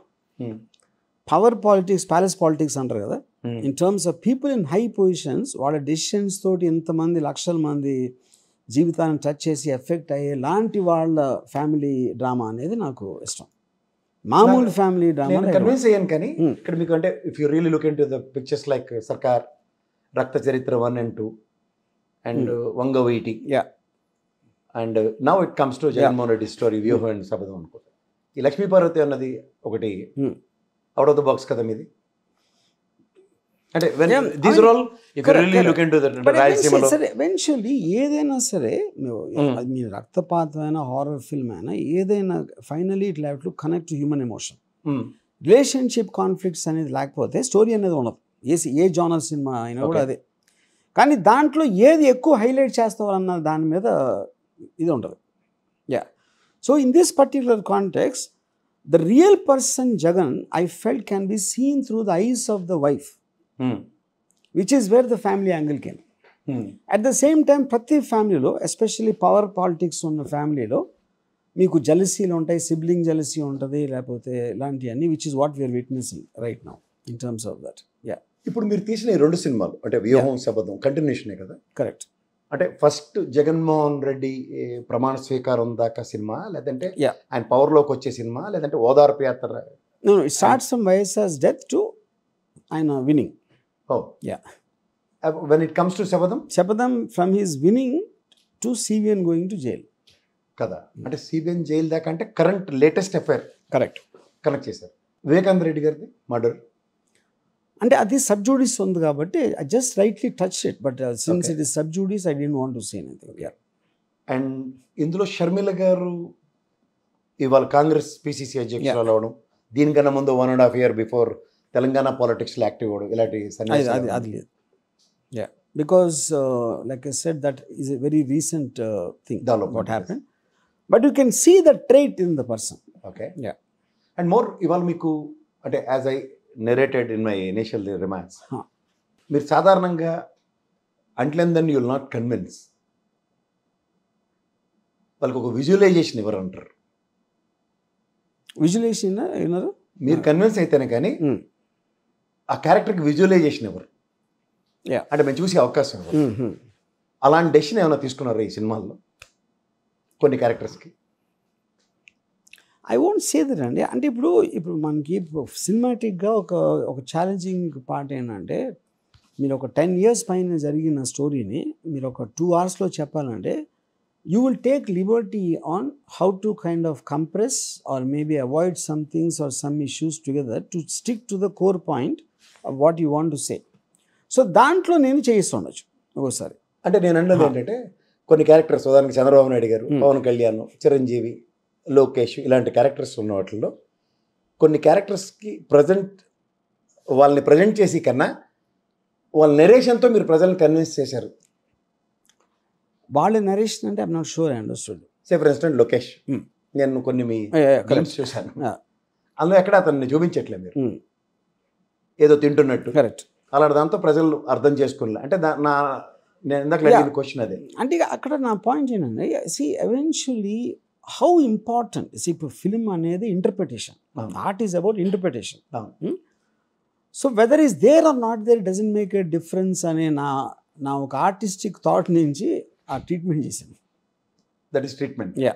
Speaker 2: power politics palace politics అంటారు కదా in terms of people in high positions వాళ్ళ డెసిషన్స్ తోటి ఎంతమంది లక్షల మంది జీవితాన్ని టచ్ చేసి ఎఫెక్ట్ అయ్యే లాంటి వాళ్ళ ఫ్యామిలీ డ్రామా అనేది నాకు ఇష్టం మామూలు ఫ్యామిలీ డ్రామా కన్విన్స్ అయ్యాను కానీ hmm. ఇక్కడ
Speaker 1: మీకు అంటే if you really look into the pictures like Sarkar Rakta Charitra one and two and Vangaveeti yeah and now it comes to Jaganmohan Reddy story Vyooham and Shapatham అనుకో ఈ లక్ష్మీపార్వతి అన్నది ఒకటి అవుట్ ఆఫ్ ద బాక్స్ కదా మీది
Speaker 2: ఏదైనా సరే మీ రక్తపాతం అయినా హారర్ ఫిల్మ్ అయినా ఏదైనా finally it live to connect to human emotion relationship conflicts అనేది లేకపోతే స్టోరీ అనేది ఉండదు ఏ ఏ జానర్ సినిమా అయినా కూడా అదే కానీ దాంట్లో ఏది ఎక్కువ హైలైట్ చేస్తావు అన్న దాని మీద ఇది ఉండదు yeah so in this particular context the real person Jagan I felt can be seen through the eyes of the wife which is where the family angle can at the same time ప్రతి ఫ్యామిలీలో especially power politics ఉన్న ఫ్యామిలీలో మీకు జలసీలు ఉంటాయి sibling jealousy ఉంటుంది లేకపోతే ఇలాంటివన్నీ which is what we're witnessing right now in terms of that
Speaker 1: yeah ఇప్పుడు మీరు తీసిన ఈ రెండు సినిమాలు అంటే వ్యూహం శబ్దం కంటిన్యూషనే కదా కరెక్ట్ అంటే ఫస్ట్ జగన్మోహన్ రెడ్డి ప్రమాణ స్వీకారం దాకా సినిమా లేదంటే ఆయన పవర్లోకి వచ్చే సినిమా లేదంటే Odarpu Yatra starts YSR's death
Speaker 2: to ఆయన winning Oh. Yeah. Uh, when it శపథం to Sabadam? Sabadam, from his winning to CBN going కదా అంటే సిబిఎన్
Speaker 1: జైల్ దాకా అంటే current latest FIR correct connect చేశారు వివేకానంద రెడ్డి గారిది మర్డర్
Speaker 2: అంటే అది సబ్జూడీస్ ఉంది కాబట్టి I just rightly touch it but since it is sub judice I didn't want to seen anything and ఇందులో షర్మిల గారు
Speaker 1: ఇవాళ కాంగ్రెస్ పిసిసి అధ్యక్షురాలు అవడం దీనికన్నా ముందు one and half year before Telangana పాలిటిక్స్లో యాక్టివ్ అవ్వడం ఇలాంటి అది అది లేదు
Speaker 2: yeah because like set that is a very recent thing what happen but you can see the trait in the person okay yeah and more ఇవాళ మీకు అంటే as I
Speaker 1: narrated in my initial remarks మీరు సాధారణంగా until then you'll not convince వాళ్ళకి ఒక visualisation ఇవ్వరు అంటారు visualisation ఏమన్నారు మీరు కన్విన్స్ అయితేనే కానీ hmm. ఆ క్యారెక్టర్కి విజువలైజేషన్ ఎవరు అంటే మేము చూసే అవకాశం ఎవరు
Speaker 2: అలాంటి డెసిషన్ ఏమైనా తీసుకున్నారు ఈ సినిమాల్లో కొన్ని క్యారెక్టర్స్కి ఐ వోంట్ సే దట్ అండి అంటే ఇప్పుడు ఇప్పుడు మనకి సినిమాటిక్గా ఒక ఒక ఛాలెంజింగ్ పార్ట్ ఏంటంటే మీరు ఒక టెన్ ఇయర్స్ పైన జరిగిన స్టోరీని మీరు ఒక టూ అవర్స్లో చెప్పాలంటే you will take liberty on how to kind of compress or maybe avoid some things or some issues together to stick to the core point of what you want to say. So దాంట్లో నేను చేయిస్తుండొచ్చు ఒకసారి
Speaker 1: అంటే నేను అన్నది ఏంటంటే కొన్ని characters ఉదాహరణకి చంద్రబాబు నాయుడు గారు పవన్ కళ్యాణ్ చిరంజీవి లోకేష్ ఇలాంటి క్యారెక్టర్స్ ఉన్న వాటిల్లో కొన్ని క్యారెక్టర్స్కి ప్రజెంట్ వాళ్ళని ప్రజెంట్ చేసి కన్నా వాళ్ళ నెరేషన్తో మీరు ప్రజలను కన్విన్స్ చేశారు వాళ్ళు నరేషన్ అంటే I'm not sure I understood say president Lokesh hmm. నేను కొన్ని మీ కలిసి చూశాను అందులో ఎక్కడ అతన్ని చూపించట్లేదు మీరు hmm. ఏదో తింటున్నట్టు కరెక్ట్ అలాంటి దాంతో ప్రజలు అర్థం చేసుకున్న అంటే నా నేను ఇందాక క్వశ్చన్ అదే
Speaker 2: అంటే అక్కడ నా పాయింట్ ఏంటంటే సి ఎవెన్చువలీ హౌ ఇంపార్టెంట్ ఇప్పుడు ఫిల్మ్ అనేది interpretation art is about interpretation so whether is there or not there doesn't make a difference అనే నా నా ఒక ఆర్టిస్టిక్ థాట్ నుంచి ఆ ట్రీట్మెంట్ చేశాను
Speaker 1: that is treatment yeah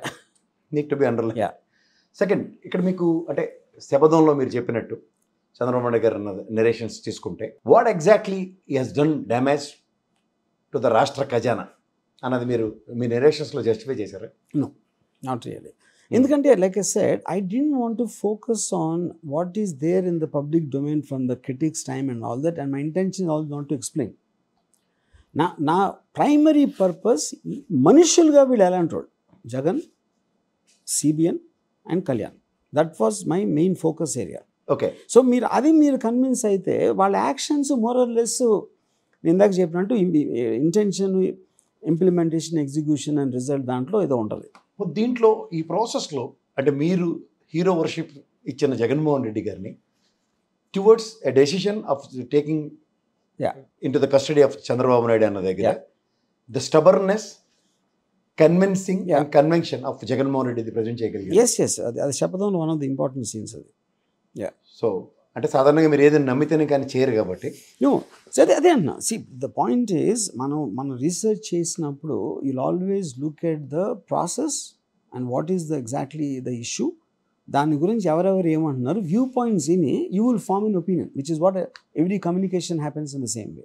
Speaker 1: need to be under yeah second ఇక్కడ మీకు అంటే శబదంలో మీరు చెప్పినట్టు చంద్రబాబు నాయుడు గారు నెరేషన్స్ తీసుకుంటే వాట్ ఎగ్జాక్ట్లీ ఈ he's done damage to the రాష్ట్ర ఖజానా అన్నది మీరు మీ నెరేషన్స్లో జస్టిఫై చేశారు నో నాట్ రియలీ
Speaker 2: ఎందుకంటే like I said I didn't want to focus on what is there in the public domain from the critics time and all that and my intention all not to explain నా నా primary purpose మనుషులుగా వీళ్ళు ఎలా అంటాడు Jagan CBN and Kalyan that was my main focus area okay so మీరు అది మీరు convince అయితే వాళ్ళ యాక్షన్స్ మోరల్ లెస్ నేను ఇందాక చెప్పినట్టు intention implementation execution and result దాంట్లో ఏదో ఉంటుంది
Speaker 1: దీంట్లో ఈ ప్రాసెస్లో అంటే మీరు హీరో వర్షిప్ ఇచ్చిన జగన్మోహన్ రెడ్డి గారిని towards a decision of taking into the custody of Chandrababu Naidu అన్న దగ్గర the stubbornness convincing convention of Jaganmohan Reddy present
Speaker 2: చేయగలిగింది ఎస్ ఎస్ అది అది చెప్పడం one of the important scenes అది
Speaker 1: యా సో అంటే సాధారణంగా మీరు ఏదైనా
Speaker 2: నమ్మితేనే కానీ చేయరు కాబట్టి అదే అదే అన్న సి ద పాయింట్ ఈజ్ మనం మనం రీసెర్చ్ చేసినప్పుడు you'll always look at the process and what is the exactly the issue దాని గురించి ఎవరెవరు ఏమంటున్నారు viewpoints any you will form in opinion which is what every communication happens in the same way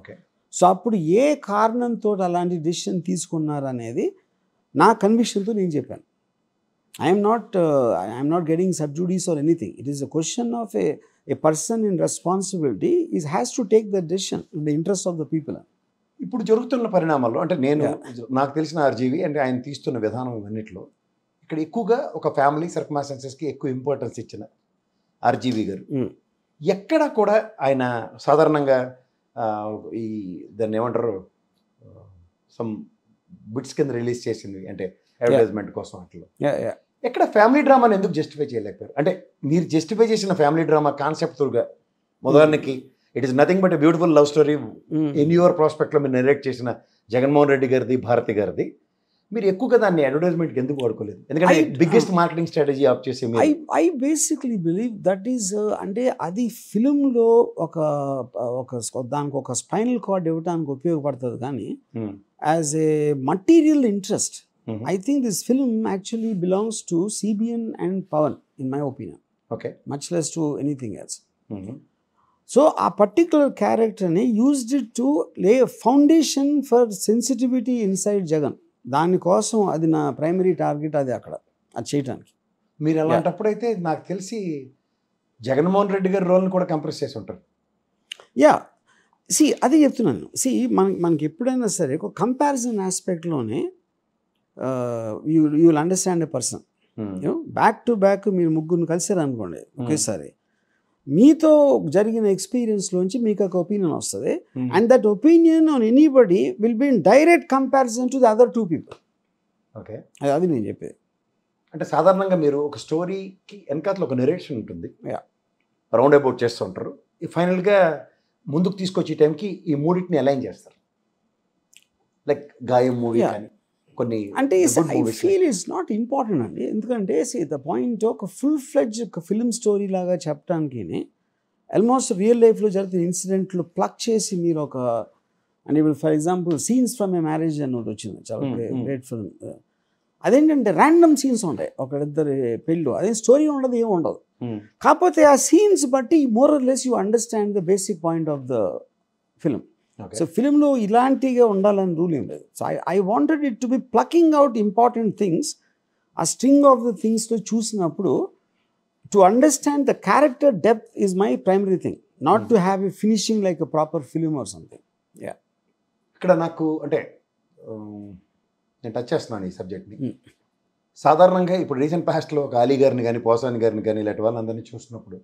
Speaker 2: okay so అప్పుడు ఏ కారణంతో అలాంటి decision తీసుకున్నారు అనేది నా కన్విక్షన్తో నేను చెప్పాను I'm not I'm not getting sub judice or anything it is a question of a a person in responsibility is has to take the decision in the interest of the people
Speaker 1: ఇప్పుడు జరుగుతున్న పరిణామాల్లో అంటే నేను నాకు తెలిసిన ఆర్జీవి అంటే ఆయన తీస్తున్న విధానం అన్నింటిలో ఇక్కడ ఎక్కువగా ఒక ఫ్యామిలీ సర్కమాస్టెన్సెస్కి ఎక్కువ ఇంపార్టెన్స్ ఇచ్చిన ఆర్జీవి గారు ఎక్కడ కూడా ఆయన సాధారణంగా ఈ దాన్ని ఏమంటారు సమ్ బిట్స్ కింద రిలీజ్ చేసింది అంటే అడ్వర్టైజ్మెంట్ కోసం
Speaker 2: అట్లా
Speaker 1: ఎక్కడ ఫ్యామిలీ డ్రామాని ఎందుకు జస్టిఫై చేయలేకపోయారు అంటే మీరు జస్టిఫై చేసిన ఫ్యామిలీ డ్రామా కాన్సెప్ట్గా ఉదాహరణకి it is nothing but beautiful love story in your ప్రాస్పెక్ట్లో మీరు నెరేట్ చేసిన జగన్మోహన్ రెడ్డి గారిది భారతి గారిది మీరు ఎక్కువగా దాన్ని అడ్వర్టైజ్మెంట్ ఎందుకు వాడుకోలేదు ఎందుకంటే బిగ్గెస్ట్ మార్కెటింగ్ స్ట్రాటజీ ఆఫ్ చేసే I
Speaker 2: I basically believe that is అంటే అది ఫిలింలో ఒక ఒక దానికి ఒక స్పైనల్ కార్డ్ ఇవ్వడానికి ఉపయోగపడుతుంది కానీ as a material interest I think this film actually belongs to CBN and Pavan in my opinion okay much less to anything else so a particular క్యారెక్టర్ని used to lay foundation for sensitivity inside Jagan దానికోసం అది నా primary target అది అక్కడ అది చేయటానికి మీరు అలాంటప్పుడు
Speaker 1: అయితే నాకు తెలిసి
Speaker 2: జగన్మోహన్ రెడ్డి గారి రోల్ని కూడా
Speaker 1: కంప్రెస్ చేసి ఉంటారు
Speaker 2: యా సి అదే చెప్తున్నాను సి మన మనకి ఎప్పుడైనా సరే ఒక కంపారిజన్ ఆస్పెక్ట్లోనే you you will understand a person back to back మీరు ముగ్గురు కలిసారు అనుకోండి hmm. ఒకేసారి మీతో జరిగిన ఎక్స్పీరియన్స్లోంచి మీకు ఒక ఒపీనియన్ వస్తుంది and that opinion on anybody will been direct comparison to the other two people okay అది నేను చెప్పేది అంటే
Speaker 1: సాధారణంగా మీరు ఒక స్టోరీకి వెనకాతలో ఒక నెరేషన్ ఉంటుంది రౌండ్ అబౌట్ చేస్తూ ఉంటారు ఫైనల్గా ముందుకు తీసుకొచ్చే టైంకి ఈ మూడింటిని అలైన్ చేస్తారు
Speaker 2: లైక్ గాయం మూవీ కానీ కొన్ని అంటే ఫీల్ ఇస్ నాట్ ఇంపార్టెంట్ అండి ఎందుకంటే సి ద పాయింట్ ఒక ఫుల్ ఫ్లెడ్జ్ ఒక ఫిల్మ్ స్టోరీ లాగా చెప్పడానికి ఆల్మోస్ట్ రియల్ లైఫ్లో జరిగిన ఇన్సిడెంట్లు ప్లక్ చేసి మీరు ఒక అంటే ఇప్పుడు for example scenes from a marriage అని ఒకటి వచ్చింది చాలా గ్రేట్ hmm, ఫిల్మ్ hmm. అదేంటంటే ర్యాండమ్ సీన్స్ ఉంటాయి ఒకరిద్దరు పెళ్ళు అదే స్టోరీ ఉండదు ఏమి ఉండదు hmm. కాకపోతే ఆ సీన్స్ బట్టి more less you understand the basic point of the film so ఫిలింలో ఇలాంటిగా ఉండాలని రూల్ ఏం లేదు so I I wanted it to be plucking out important things a string of the థింగ్స్లో చూసినప్పుడు to understand the character depth is my primary thing not to have a finishing like a proper film or something
Speaker 1: yeah ఇక్కడ నాకు అంటే um, నేను touch చేస్తున్నాను ఈ సబ్జెక్ట్ని hmm. సాధారణంగా ఇప్పుడు రీసెంట్ పాస్ట్లో ఒక అలీ గారిని కానీ పోసాని గారిని కానీ ఇలాంటి వాళ్ళందరినీ చూసినప్పుడు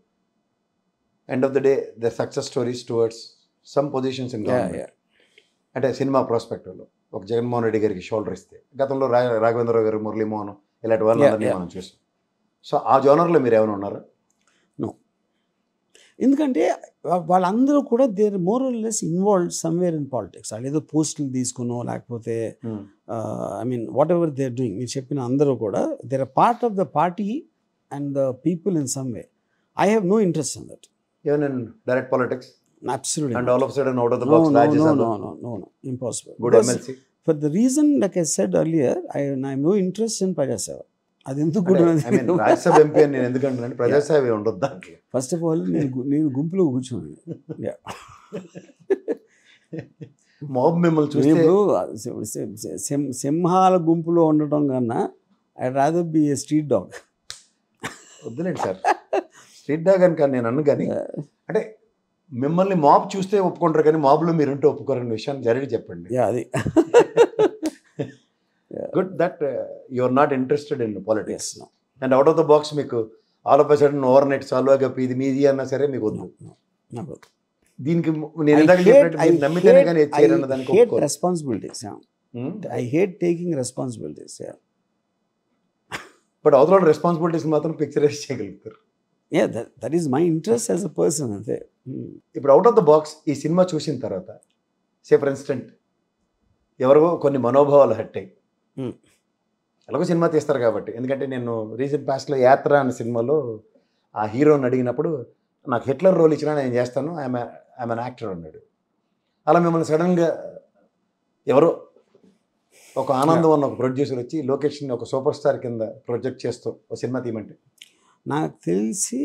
Speaker 1: end of the day the success stories towards some positions in అంటే సినిమా ప్రాస్పెక్టివ్లో ఒక జగన్మోహన్ రెడ్డి గారికి షోల్డర్ ఇస్తే గతంలో రా రాఘవేంద్రరావు గారు మురళీమోహన్ ఇలాంటి వాళ్ళందరినీ మనం చూసాం సో ఆ జోనర్లో మీరు ఏమైనా ఉన్నారు
Speaker 2: ఎందుకంటే వాళ్ళందరూ కూడా there more less involve somewhere in politics వాళ్ళు ఏదో పోస్టులు తీసుకునో లేకపోతే I mean whatever are doing మీరు చెప్పిన అందరూ కూడా there are part of the party and the people in some way I have no interest in that even in direct politics Absolutely. And not. all of a sudden, out of the no, box, no, large no, no, no, no, no, no, impossible. Good because MLC. For the reason, like I said earlier, I, I have no interest in Praja Seva. అది ఎందుకు Rajya Sabha MP అని నేను ఎందుకు అంటున్నాను ప్రజాసేవ ఉండదు దాంట్లో first of all నేను నేను గుంపులో కూర్చున్నాను మాబ్ మిమ్మల్ని చూస్తే సింహాల గుంపులో ఉండటం కన్నా I rather be a street dog వద్దులేండి సార్ స్ట్రీట్ డాగ్ అని కానీ నేను అన్ను కానీ అంటే
Speaker 1: మిమ్మల్ని మాబ్ చూస్తే ఒప్పుకుంటారు కానీ మాబ్లో మీరుంటే ఒప్పుకోరని విషయాన్ని జరిగి చెప్పండి అది good that are not interested in politics and out of the box మీకు all of sudden overnight solve గప్ ఇది మీది అన్నా సరే మీకు వద్దు దీనికి నేను
Speaker 2: responsibilities I hate taking responsibilities but అవతల రెస్పాన్సిబిలిటీస్ మాత్రం పిక్చరైజ్ చేయగలుగుతారు yeah that is my interest as a person అంతే hmm.
Speaker 1: ఇప్పుడు అవుట్ ఆఫ్ ద బాక్స్ ఈ సినిమా చూసిన తర్వాత సే ఫర్ ఇన్స్టెంట్ ఎవరో కొన్ని మనోభావాలు అయ్యి hmm. ఎలాగో సినిమా తీస్తారు కాబట్టి ఎందుకంటే నేను రీసెంట్ పాస్ట్లో యాత్ర అనే సినిమాలో ఆ హీరోని అడిగినప్పుడు నాకు హిట్లర్ రోల్ ఇచ్చినా నేను చేస్తాను ఐఎమ్ ఐఎమ్ అన్ యాక్టర్ అన్నాడు అలా మిమ్మల్ని సడన్గా ఎవరో ఒక ఆనందం అన్న ఒక ప్రొడ్యూసర్ వచ్చి లొకేషన్ ఒక సూపర్ స్టార్ కింద ప్రొజెక్ట్ చేస్తూ
Speaker 2: ఒక సినిమా తీయమంటే నాకు తెలిసి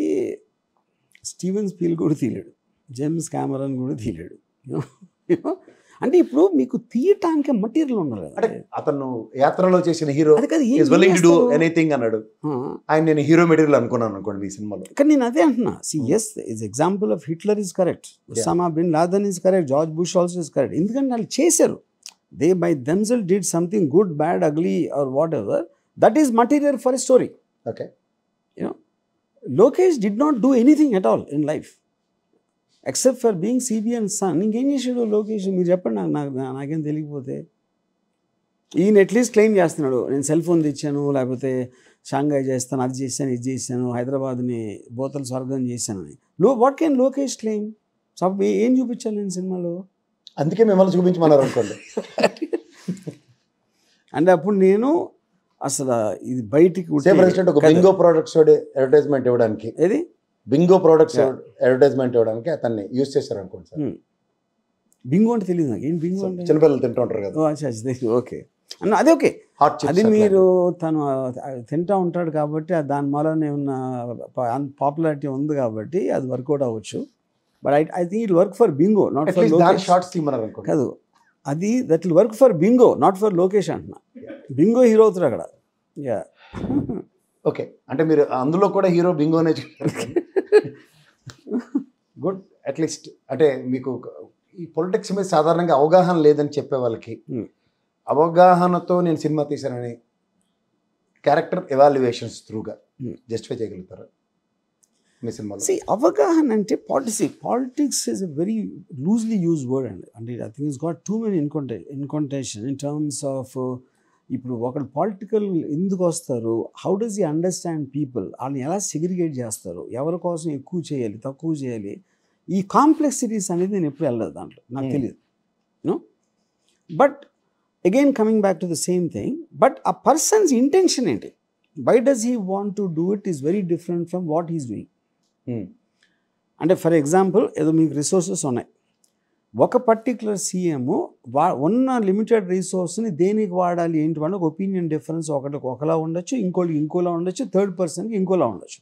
Speaker 2: స్టీవెన్ స్పీల్ కూడా తీలేడు జేమ్స్ క్యామరన్ కూడా తీలేడు అంటే ఇప్పుడు మీకు తీయటానికి మటీరియల్ ఉండాలి అతను యాత్రలో చేసిన హీరో ఎనీథింగ్ అన్నాడు ఆయన నేను హీరో మెటీరియల్ అనుకున్నాను అనుకోండి ఈ సినిమాలో కానీ నేను అదే అంటున్నా see yes is example of Hitler is correct Osama bin Laden is correct George Bush also is correct ఎందుకంటే వాళ్ళు చేశారు they by themselves did something good bad ugly or whatever that is material for a story okay you know Lokesh did not do anything at all in life except for being CBN son ఇంకేం చేసాడు లోకేష్ మీరు చెప్పండి నాకు నాకు నాకేం తెలియకపోతే ఈయన at least claim చేస్తున్నాడు నేను సెల్ ఫోన్ తెచ్చాను లేకపోతే షాంఘాయ్ చేస్తాను అది చేశాను ఇది చేశాను హైదరాబాద్ని బోతలు స్వర్గం చేశాను అని లో వాట్ కెన్ లోకేష్ క్లెయిమ్ సబ్ ఏం చూపించాలి నేను సినిమాలో అందుకే మిమ్మల్ని చూపించమన్నారు అనుకోండి అండ్ అప్పుడు నేను అసలు ఇది బయటికి ప్రెసిడెంట్ ఒక బింగో
Speaker 1: ప్రోడక్ట్స్ అడ్వర్టైజ్మెంట్ ఇవ్వడానికి ఏది బింగో ప్రోడక్ట్స్ అడ్వర్టైజ్మెంట్ ఇవ్వడానికి అతన్ని యూజ్ చేశారు అనుకోండి సార్ బింగో hmm. అంటే తెలియదు నాకు ఏం బింగో అంటే చిన్నపిల్లలు తింటూ ఉంటారు
Speaker 2: కదా ఓకే అన్న అదే ఓకే అది మీరు తను తింటా ఉంటాడు కాబట్టి దాని మూలనే ఉన్న పాపులారిటీ ఉంది కాబట్టి అది వర్కౌట్ అవ్వచ్చు but I I think it work for bingo not for shorts కాదు అది that will work for bingo not for Lokesh అంటున్నా బింగో హీరో అవుతారు అక్కడ యా
Speaker 1: ఓకే అంటే మీరు అందులో కూడా హీరో బింగోనే గుడ్ అట్లీస్ట్ అంటే మీకు ఈ పొలిటిక్స్ మీద సాధారణంగా అవగాహన లేదని చెప్పే వాళ్ళకి hmm. అవగాహనతో నేను సినిమా తీశానని క్యారెక్టర్ ఎవాల్యుయేషన్స్
Speaker 2: త్రూగా జస్టిఫై చేయగలుగుతారు మీ సినిమాలో అవగాహన అంటే పాలిటిసీ politics is a very loosely use word అండి అంటే I think is got too many ఇన్కొంటే ఇన్కొంటేషన్ ఇన్ టర్మ్స్ ఆఫ్ ఇప్పుడు ఒకడు పొలిటికల్ ఎందుకు వస్తారు how does he understand people వాళ్ళని ఎలా సెగ్రిగేట్ చేస్తారు ఎవరి కోసం ఎక్కువ చేయాలి తక్కువ చేయాలి ఈ కాంప్లెక్సిటీస్ అనేది నేను ఎప్పుడు వెళ్ళదు దాంట్లో నాకు తెలియదు but again coming back to the same thing but a person's intention ఏంటి why does he want to do it is very different from what he's doing అంటే ఫర్ ఎగ్జాంపుల్ ఏదో మీకు రిసోర్సెస్ ఉన్నాయి ఒక పర్టికులర్ సీఎం వా ఉన్న limited రీసోర్స్ని దేనికి వాడాలి ఏంటి వాళ్ళకి ఒపీనియన్ డిఫరెన్స్ ఒకటికి ఒకలా ఉండొచ్చు ఇంకోటి ఇంకోలా ఉండొచ్చు థర్డ్ పర్సన్కి ఇంకోలా ఉండొచ్చు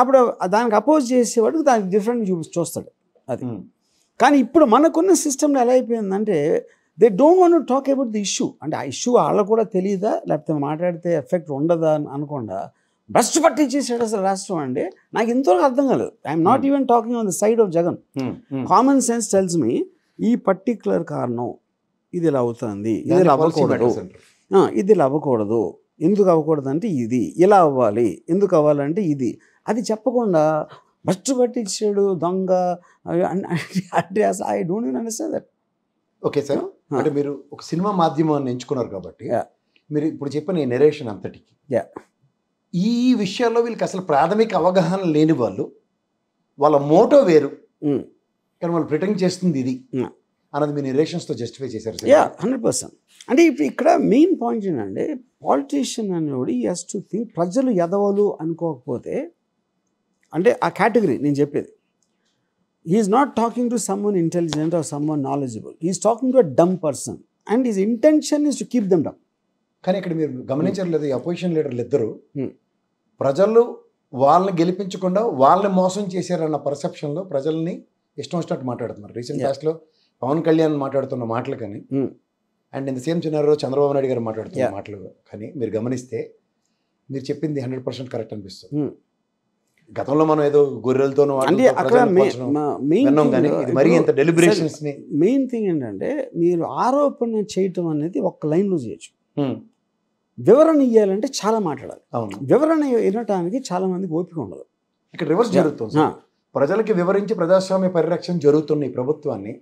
Speaker 2: అప్పుడు దానికి అపోజ్ చేసేవాడికి దానికి డిఫరెంట్ చూపి చూస్తాడు అది hmm. కానీ ఇప్పుడు మనకున్న సిస్టమ్లో ఎలా అయిపోయిందంటే they don't want talk about the issue అంటే ఆ ఇష్యూ వాళ్ళకు కూడా తెలియదా లేకపోతే మాట్లాడితే ఎఫెక్ట్ ఉండదా అని అనుకోండా బ్రష్ పట్టించేసాడు అసలు రాష్ట్రం అండి నాకు ఇంతవరకు అర్థం కాలేదు I'm not even talking on the side of Jagan common sense tells me ఈ పర్టిక్యులర్ కారణం ఇది ఇలా అవుతుంది ఇది అవ్వకూడదు ఇది ఇలా అవ్వకూడదు ఎందుకు అవ్వకూడదు అంటే ఇది ఇలా అవ్వాలి ఎందుకు అవ్వాలంటే ఇది అది చెప్పకుండా బస్ట్ పట్టించాడు దొంగ అంటే అసలు I don't even understand that okay sir అంటే మీరు ఒక
Speaker 1: సినిమా మాధ్యమాన్ని ఎంచుకున్నారు కాబట్టి మీరు ఇప్పుడు చెప్పిన ఈ నెరేషన్ అంతటికి యా ఈ విషయాల్లో వీళ్ళకి అసలు ప్రాథమిక అవగాహన లేని వాళ్ళు వాళ్ళ మోటో వేరు కానీ వాళ్ళు ప్రిటెండ్ చేస్తుంది ఇది అన్నది మీ నిరేషన్స్తో జస్టిఫై చేశారు యా
Speaker 2: హండ్రెడ్ పర్సెంట్ అంటే ఇప్పుడు ఇక్కడ మెయిన్ పాయింట్ ఏంటంటే పాలిటీషియన్ అనేవాడు ఎస్ టు థింక్ ప్రజలు ఎదవలు అనుకోకపోతే అంటే ఆ కేటగిరీ నేను చెప్పేది is not talking to someone intelligent or one knowledgeable is talking to a dumb person and is intention is to keep them dumb కానీ ఇక్కడ మీరు గమనించట్లేదు అపోజిషన్ లీడర్లు ఇద్దరు hmm.
Speaker 1: ప్రజలు వాళ్ళని గెలిపించకుండా వాళ్ళని మోసం చేశారన్న పర్సెప్షన్లో ప్రజల్ని ఇష్టం వచ్చినట్టు మాట్లాడుతున్నారు రీసెంట్ క్లాస్లో పవన్ కళ్యాణ్ మాట్లాడుతున్న మాటలు కానీ and in the same scenario Chandrababu Naidu garu మాట్లాడుతున్న మాటలు కానీ మీరు గమనిస్తే మీరు చెప్పింది హండ్రెడ్ పర్సెంట్ కరెక్ట్ అనిపిస్తుంది hmm. గతంలో మనం ఏదో గొర్రెలతోనూ అంటే అక్కడ మరి ఇంత డెలిబరేషన్స్
Speaker 2: మెయిన్ థింగ్ ఏంటంటే మీరు ఆరోపణ చేయటం అనేది ఒక్క లైన్లో చేయొచ్చు hmm. వివరణ ఇవ్వాలంటే చాలా మాట్లాడాలి వివరణ వినటానికి చాలా మంది ఓపిక ఉండదు ఇక్కడ రివర్స్ జరుగుతుంది ప్రజలకి వివరించి ప్రజాస్వామ్య
Speaker 1: పరిరక్షణ జరుగుతున్న ఈ ప్రభుత్వాన్ని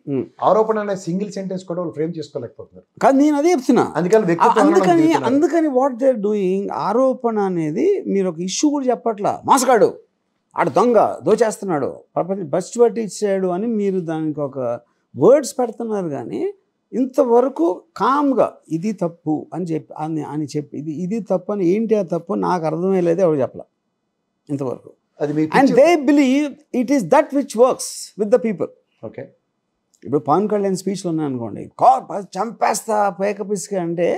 Speaker 1: ఆరోపణ అనే సింగిల్ సెంటెన్స్ కూడా వాళ్ళు ఫ్రేమ్ చేసుకోలేకపోతున్నారు కానీ నేను అదే చెప్తున్నా అందుకని అందుకని
Speaker 2: అందుకని వాట్ దే డూయింగ్ ఆరోపణ అనేది మీరు ఒక ఇష్యూ కూడా చెప్పట్లా మాసగాడు ఆడు దొంగ దోచేస్తున్నాడు ప్రపంచం బస్ట్ పట్టి ఇచ్చాడు అని మీరు దానికి ఒక వర్డ్స్ పెడుతున్నారు కానీ ఇంతవరకు కామ్గా ఇది తప్పు అని చెప్పి అని అని చెప్పి ఇది ఇది తప్పు అని ఏంటి ఆ తప్పు నాకు అర్థమయ్యలేదు ఎవరు చెప్పలే ఇంతవరకు and they believe it is that which works with the people okay ఇప్పుడు పవన్ కళ్యాణ్ స్పీచ్లు ఉన్నాయనుకోండి అనుకోండి చంపేస్తా పేక పిసిక అంటే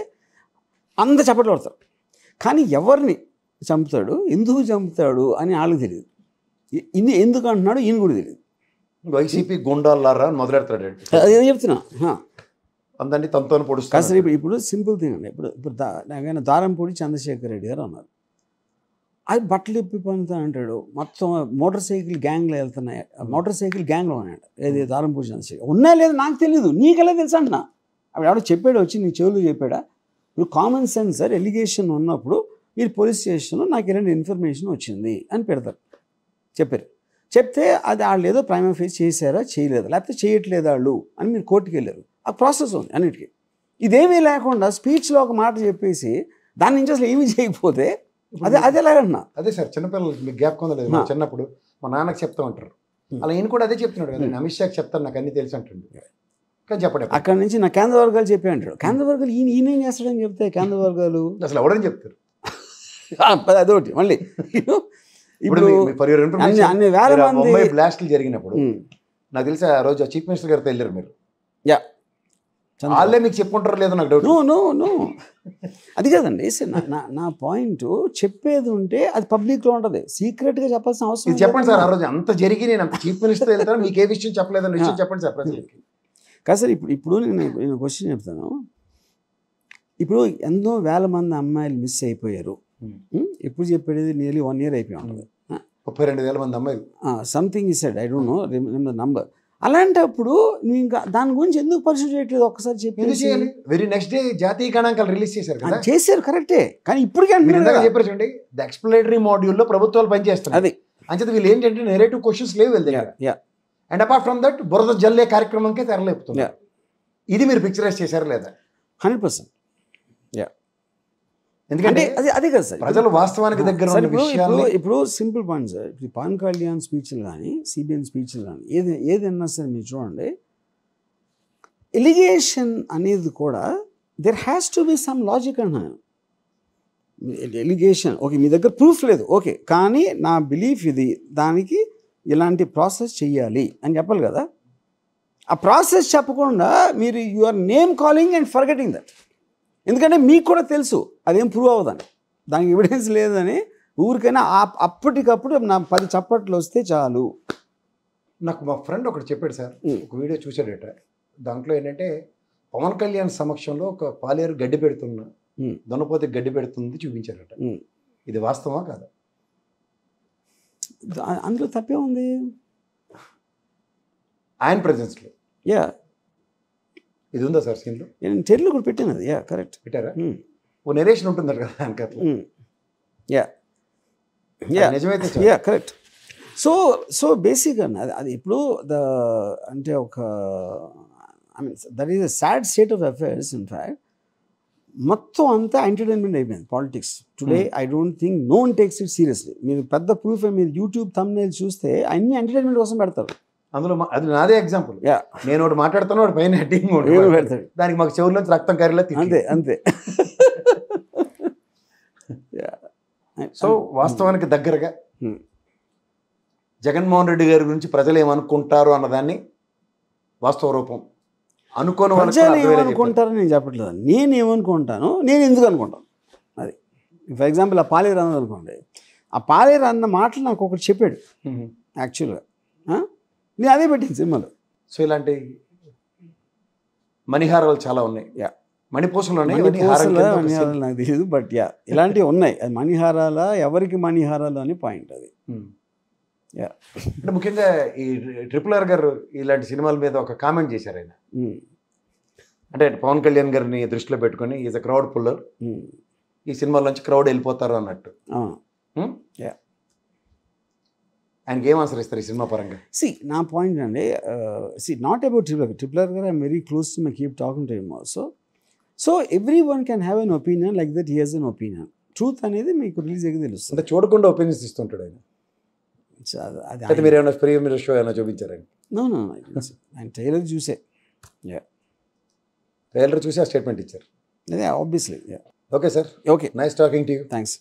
Speaker 2: అందరు చప్పట్లు పడతారు కానీ ఎవరిని చంపుతాడు ఎందుకు చంపుతాడు అని వాళ్ళకి తెలియదు ఇన్ని ఎందుకు అంటున్నాడు ఈయన కూడా తెలియదు
Speaker 1: వైసీపీ గుండాలారా అని మొదలెడతాడు అదే చెప్తున్నా అందరినీ తనతో పొడుస్తారు
Speaker 2: సరే ఇప్పుడు ఇప్పుడు సింపుల్ థింగ్ అండి ఇప్పుడు ఇప్పుడు ఆయన దారంపూడి చంద్రశేఖర్ రెడ్డి గారు అన్నారు అది బట్టలు ఇప్పి పండుతా అంటాడు మొత్తం మోటార్ సైకిల్ గ్యాంగ్లో వెళ్తున్నాయి మోటార్ సైకిల్ గ్యాంగ్లో ఉన్నాడు ఏది దారంపూడి చంద్రశేఖర్ ఉన్నా లేదు నాకు తెలియదు నీకెలా తెలుసు అంటున్నా అప్పుడు ఎవడో చెప్పాడు వచ్చి నీ చెవులు చెప్పాడా మీరు కామన్ సెన్స్ సార్ ఎలిగేషన్ ఉన్నప్పుడు మీరు పోలీస్ స్టేషన్లో నాకు ఇలాంటి ఇన్ఫర్మేషన్ వచ్చింది అని పెడతారు చెప్పారు చెప్తే అది వాళ్ళు ఏదో ప్రైమ్ ఫేస్ చేశారా చేయలేదు లేకపోతే చేయట్లేదు వాళ్ళు అని మీరు కోర్టుకు వెళ్ళారు ఆ ప్రాసెస్ ఉంది అన్నిటికీ ఇదేమీ లేకుండా స్పీచ్లో ఒక మాట చెప్పేసి దాని నుంచి అసలు ఏమి చేయకపోతే అదే అదే
Speaker 1: లేదన్నా అదే సార్ చిన్నపిల్లలు జ్ఞాపకం లేదు చిన్నప్పుడు మా నాన్నకి చెప్తా ఉంటారు అలా ఈయన కూడా అదే
Speaker 2: చెప్తున్నాడు కదా అమిత్ షాకి చెప్తాను నాకు అన్ని తెలిసి అంటుండు కానీ చెప్పండి అక్కడ నుంచి నా కేంద్ర వర్గాలు చెప్పే అంటాడు కేంద్ర వర్గాలు ఈయన ఈయనేం చేస్తాడని చెప్తే కేంద్ర వర్గాలు అసలు ఎవడని చెప్తారు అదొకటి మళ్ళీ ఇప్పుడు అన్ని వేల మంది
Speaker 1: బ్లాస్ట్లు జరిగినప్పుడు
Speaker 2: నాకు తెలిసి ఆ రోజు చీఫ్ మినిస్టర్ గారితో వెళ్ళారు మీరు యా వాళ్ళే మీకు చెప్పుకుంటారు లేదు నాకు డౌట్ నో నో నో అది కాదండి నా నా పాయింట్ చెప్పేది ఉంటే అది పబ్లిక్లో ఉంటుంది సీక్రెట్గా చెప్పాల్సిన అవసరం చెప్పండి సార్ ఆ రోజు అంత జరిగి నేను చీఫ్ మినిస్టర్ వెళ్తాను
Speaker 1: మీకు ఏ విషయం చెప్పలేదని విషయం చెప్పండి సార్
Speaker 2: కాదు సార్ ఇప్పుడు ఇప్పుడు నేను నేను క్వశ్చన్ చెప్తాను ఇప్పుడు ఎంతో వేల మంది అమ్మాయిలు మిస్ అయిపోయారు hmm. Hmm? ఎప్పుడు చెప్పేది నియర్లీ వన్ ఇయర్ అయిపోయి ఉంటుంది ముప్పై రెండు వేల మంది అమ్మాయిలు something is said I don't know remember number అలాంటప్పుడు ఇంకా దాని గురించి ఎందుకు పరిశీలి చేయట్లేదు ఒకసారి చెప్పి వెరీ నెక్స్ట్ డే జాతీయ గణాంకాలు రిలీజ్ చేశారు కదా చేశారు కరెక్టే కానీ ఇప్పటికే చెప్పారు చూడండి ద
Speaker 1: ఎక్స్ప్లెనేటరీ మాడ్యూల్లో ప్రభుత్వాలు పనిచేస్తారు అది అంచేత వీళ్ళు ఏంటంటే నెరేటివ్ క్వశ్చన్స్ లేవు వెళ్తారు అండ్ అపార్ట్ ఫ్రమ్ దట్ బురద జల్లే కార్యక్రమంకే తెరలేపుతుంది ఇది మీరు పిక్చరైజ్ చేశారు లేదా
Speaker 2: హండ్రెడ్ పర్సెంట్ యా ఎందుకంటే అది అదే కదా సార్ ప్రజలు వాస్తవానికి దగ్గర ఇప్పుడు ఇప్పుడు సింపుల్ పాయింట్ సార్ ఇప్పుడు పవన్ కళ్యాణ్ స్పీచ్లు కానీ సిబిఎన్ స్పీచ్లు కానీ ఏది ఏదన్నా సరే మీరు చూడండి ఎలిగేషన్ అనేది కూడా there has to be some logic అన్నాను ఎలిగేషన్ ఓకే మీ దగ్గర ప్రూఫ్ లేదు ఓకే కానీ నా బిలీఫ్ ఇది దానికి ఇలాంటి ప్రాసెస్ చెయ్యాలి అని చెప్పాలి కదా ఆ ప్రాసెస్ చెప్పకుండా మీరు your name calling and forgetting that ఎందుకంటే మీకు కూడా తెలుసు అదేం ప్రూవ్ అవ్వదని దానికి ఎవిడెన్స్ లేదని ఊరికైనా అప్పటికప్పుడు నా పది చప్పట్లు వస్తే చాలు నాకు మా
Speaker 1: ఫ్రెండ్ ఒకటి చెప్పాడు సార్ ఒక వీడియో చూశాడట దాంట్లో ఏంటంటే పవన్ కళ్యాణ్ సమక్షంలో ఒక పాలేరు గడ్డి పెడుతున్న దొనపోతే గడ్డి పెడుతుంది చూపించారట ఇది వాస్తవా కాదా
Speaker 2: అందులో తప్పే ఉంది ఆయన ప్రజెన్స్లో యా
Speaker 1: ఇది ఉందా సార్ సీన్లో
Speaker 2: నేను టెన్లో కూడా పెట్టినది యా కరెక్ట్ పెట్టారా ఓ నెరేషన్ ఉంటుంది కదా దానికి యా యా నిజమైతే యా కరెక్ట్ సో సో బేసిక్గా అది అది ఇప్పుడు ద అంటే ఒక I mean that is a sad state of affairs in fact మొత్తం అంతా ఎంటర్టైన్మెంట్ అయిపోయింది politics today I don't think none takes it seriously మీరు పెద్ద ప్రూఫ్ మీరు యూట్యూబ్ తమ్నేల్ చూస్తే అన్ని ఎంటర్టైన్మెంట్ కోసం పెడతారు అందులో అది నాదే ఎగ్జాంపుల్
Speaker 1: నేను ఒకటి మాట్లాడుతాను వాడు పైన టీమ్ పెడతాడు
Speaker 2: దానికి మాకు చెవుల్లోంచి రక్తం
Speaker 1: కర్రీలో అంతే అంతే సో వాస్తవానికి దగ్గరగా hmm. Hmm. జగన్మోహన్ రెడ్డి గారి గురించి ప్రజలు ఏమనుకుంటారు
Speaker 2: అన్నదాన్ని వాస్తవ రూపం అనుకోని ప్రజలు ఏమనుకుంటారని నేను చెప్పట్లేదు నేను ఏమనుకుంటాను నేను ఎందుకు అనుకుంటాను అది ఫర్ ఎగ్జాంపుల్ ఆ పాలేరు అన్నది అనుకోండి ఆ పాలేరు అన్న మాటలు నాకు ఒకటి చెప్పాడు యాక్చువల్గా hmm. నేను అదే పెట్టింది సినిమాలో సో ఇలాంటి మణిహారాలు చాలా ఉన్నాయి యా
Speaker 1: మణిపూసంలోనే నాకు
Speaker 2: తెలియదు బట్ యా ఇలాంటివి ఉన్నాయి అది మణిహారాల ఎవరికి మణిహారాలు అని పాయింట్ అది యా
Speaker 1: అంటే ముఖ్యంగా ఈ ట్రిపుల్ ఆర్ గారు ఇలాంటి సినిమాల మీద ఒక కామెంట్ చేశారు ఆయన అంటే పవన్ కళ్యాణ్ గారిని దృష్టిలో పెట్టుకొని ఈజ్ అ క్రౌడ్ పుల్లర్ ఈ సినిమాలోంచి క్రౌడ్ వెళ్ళిపోతారు అన్నట్టు యా ఆయనకి ఏం ఆన్సర్ ఇస్తారు ఈ సినిమా పరంగా
Speaker 2: సి నా పాయింట్ అండి సి నాట్ అబౌట్ ట్రిప్లర్ ట్రిప్లర్ గారు I'm very close to my keep talking to so also so everyone can have an opinion like that here's an opinion truth అనేది మీకు రిలీజ్ అయ్యి తెలుస్తుంది అంటే చూడకుండా ఒపీనియన్స్ ఇస్తుంటాడు ఆయన అది మీరు
Speaker 1: ఏమైనా ప్రీమియర్ షో ఏమైనా చూపించారండి
Speaker 2: నో ఆయన ట్రైలర్ చూసే ట్రైలర్ చూసి ఆ స్టేట్మెంట్
Speaker 1: ఇచ్చారు అదే obviously okay sir okay nice talking to you thanks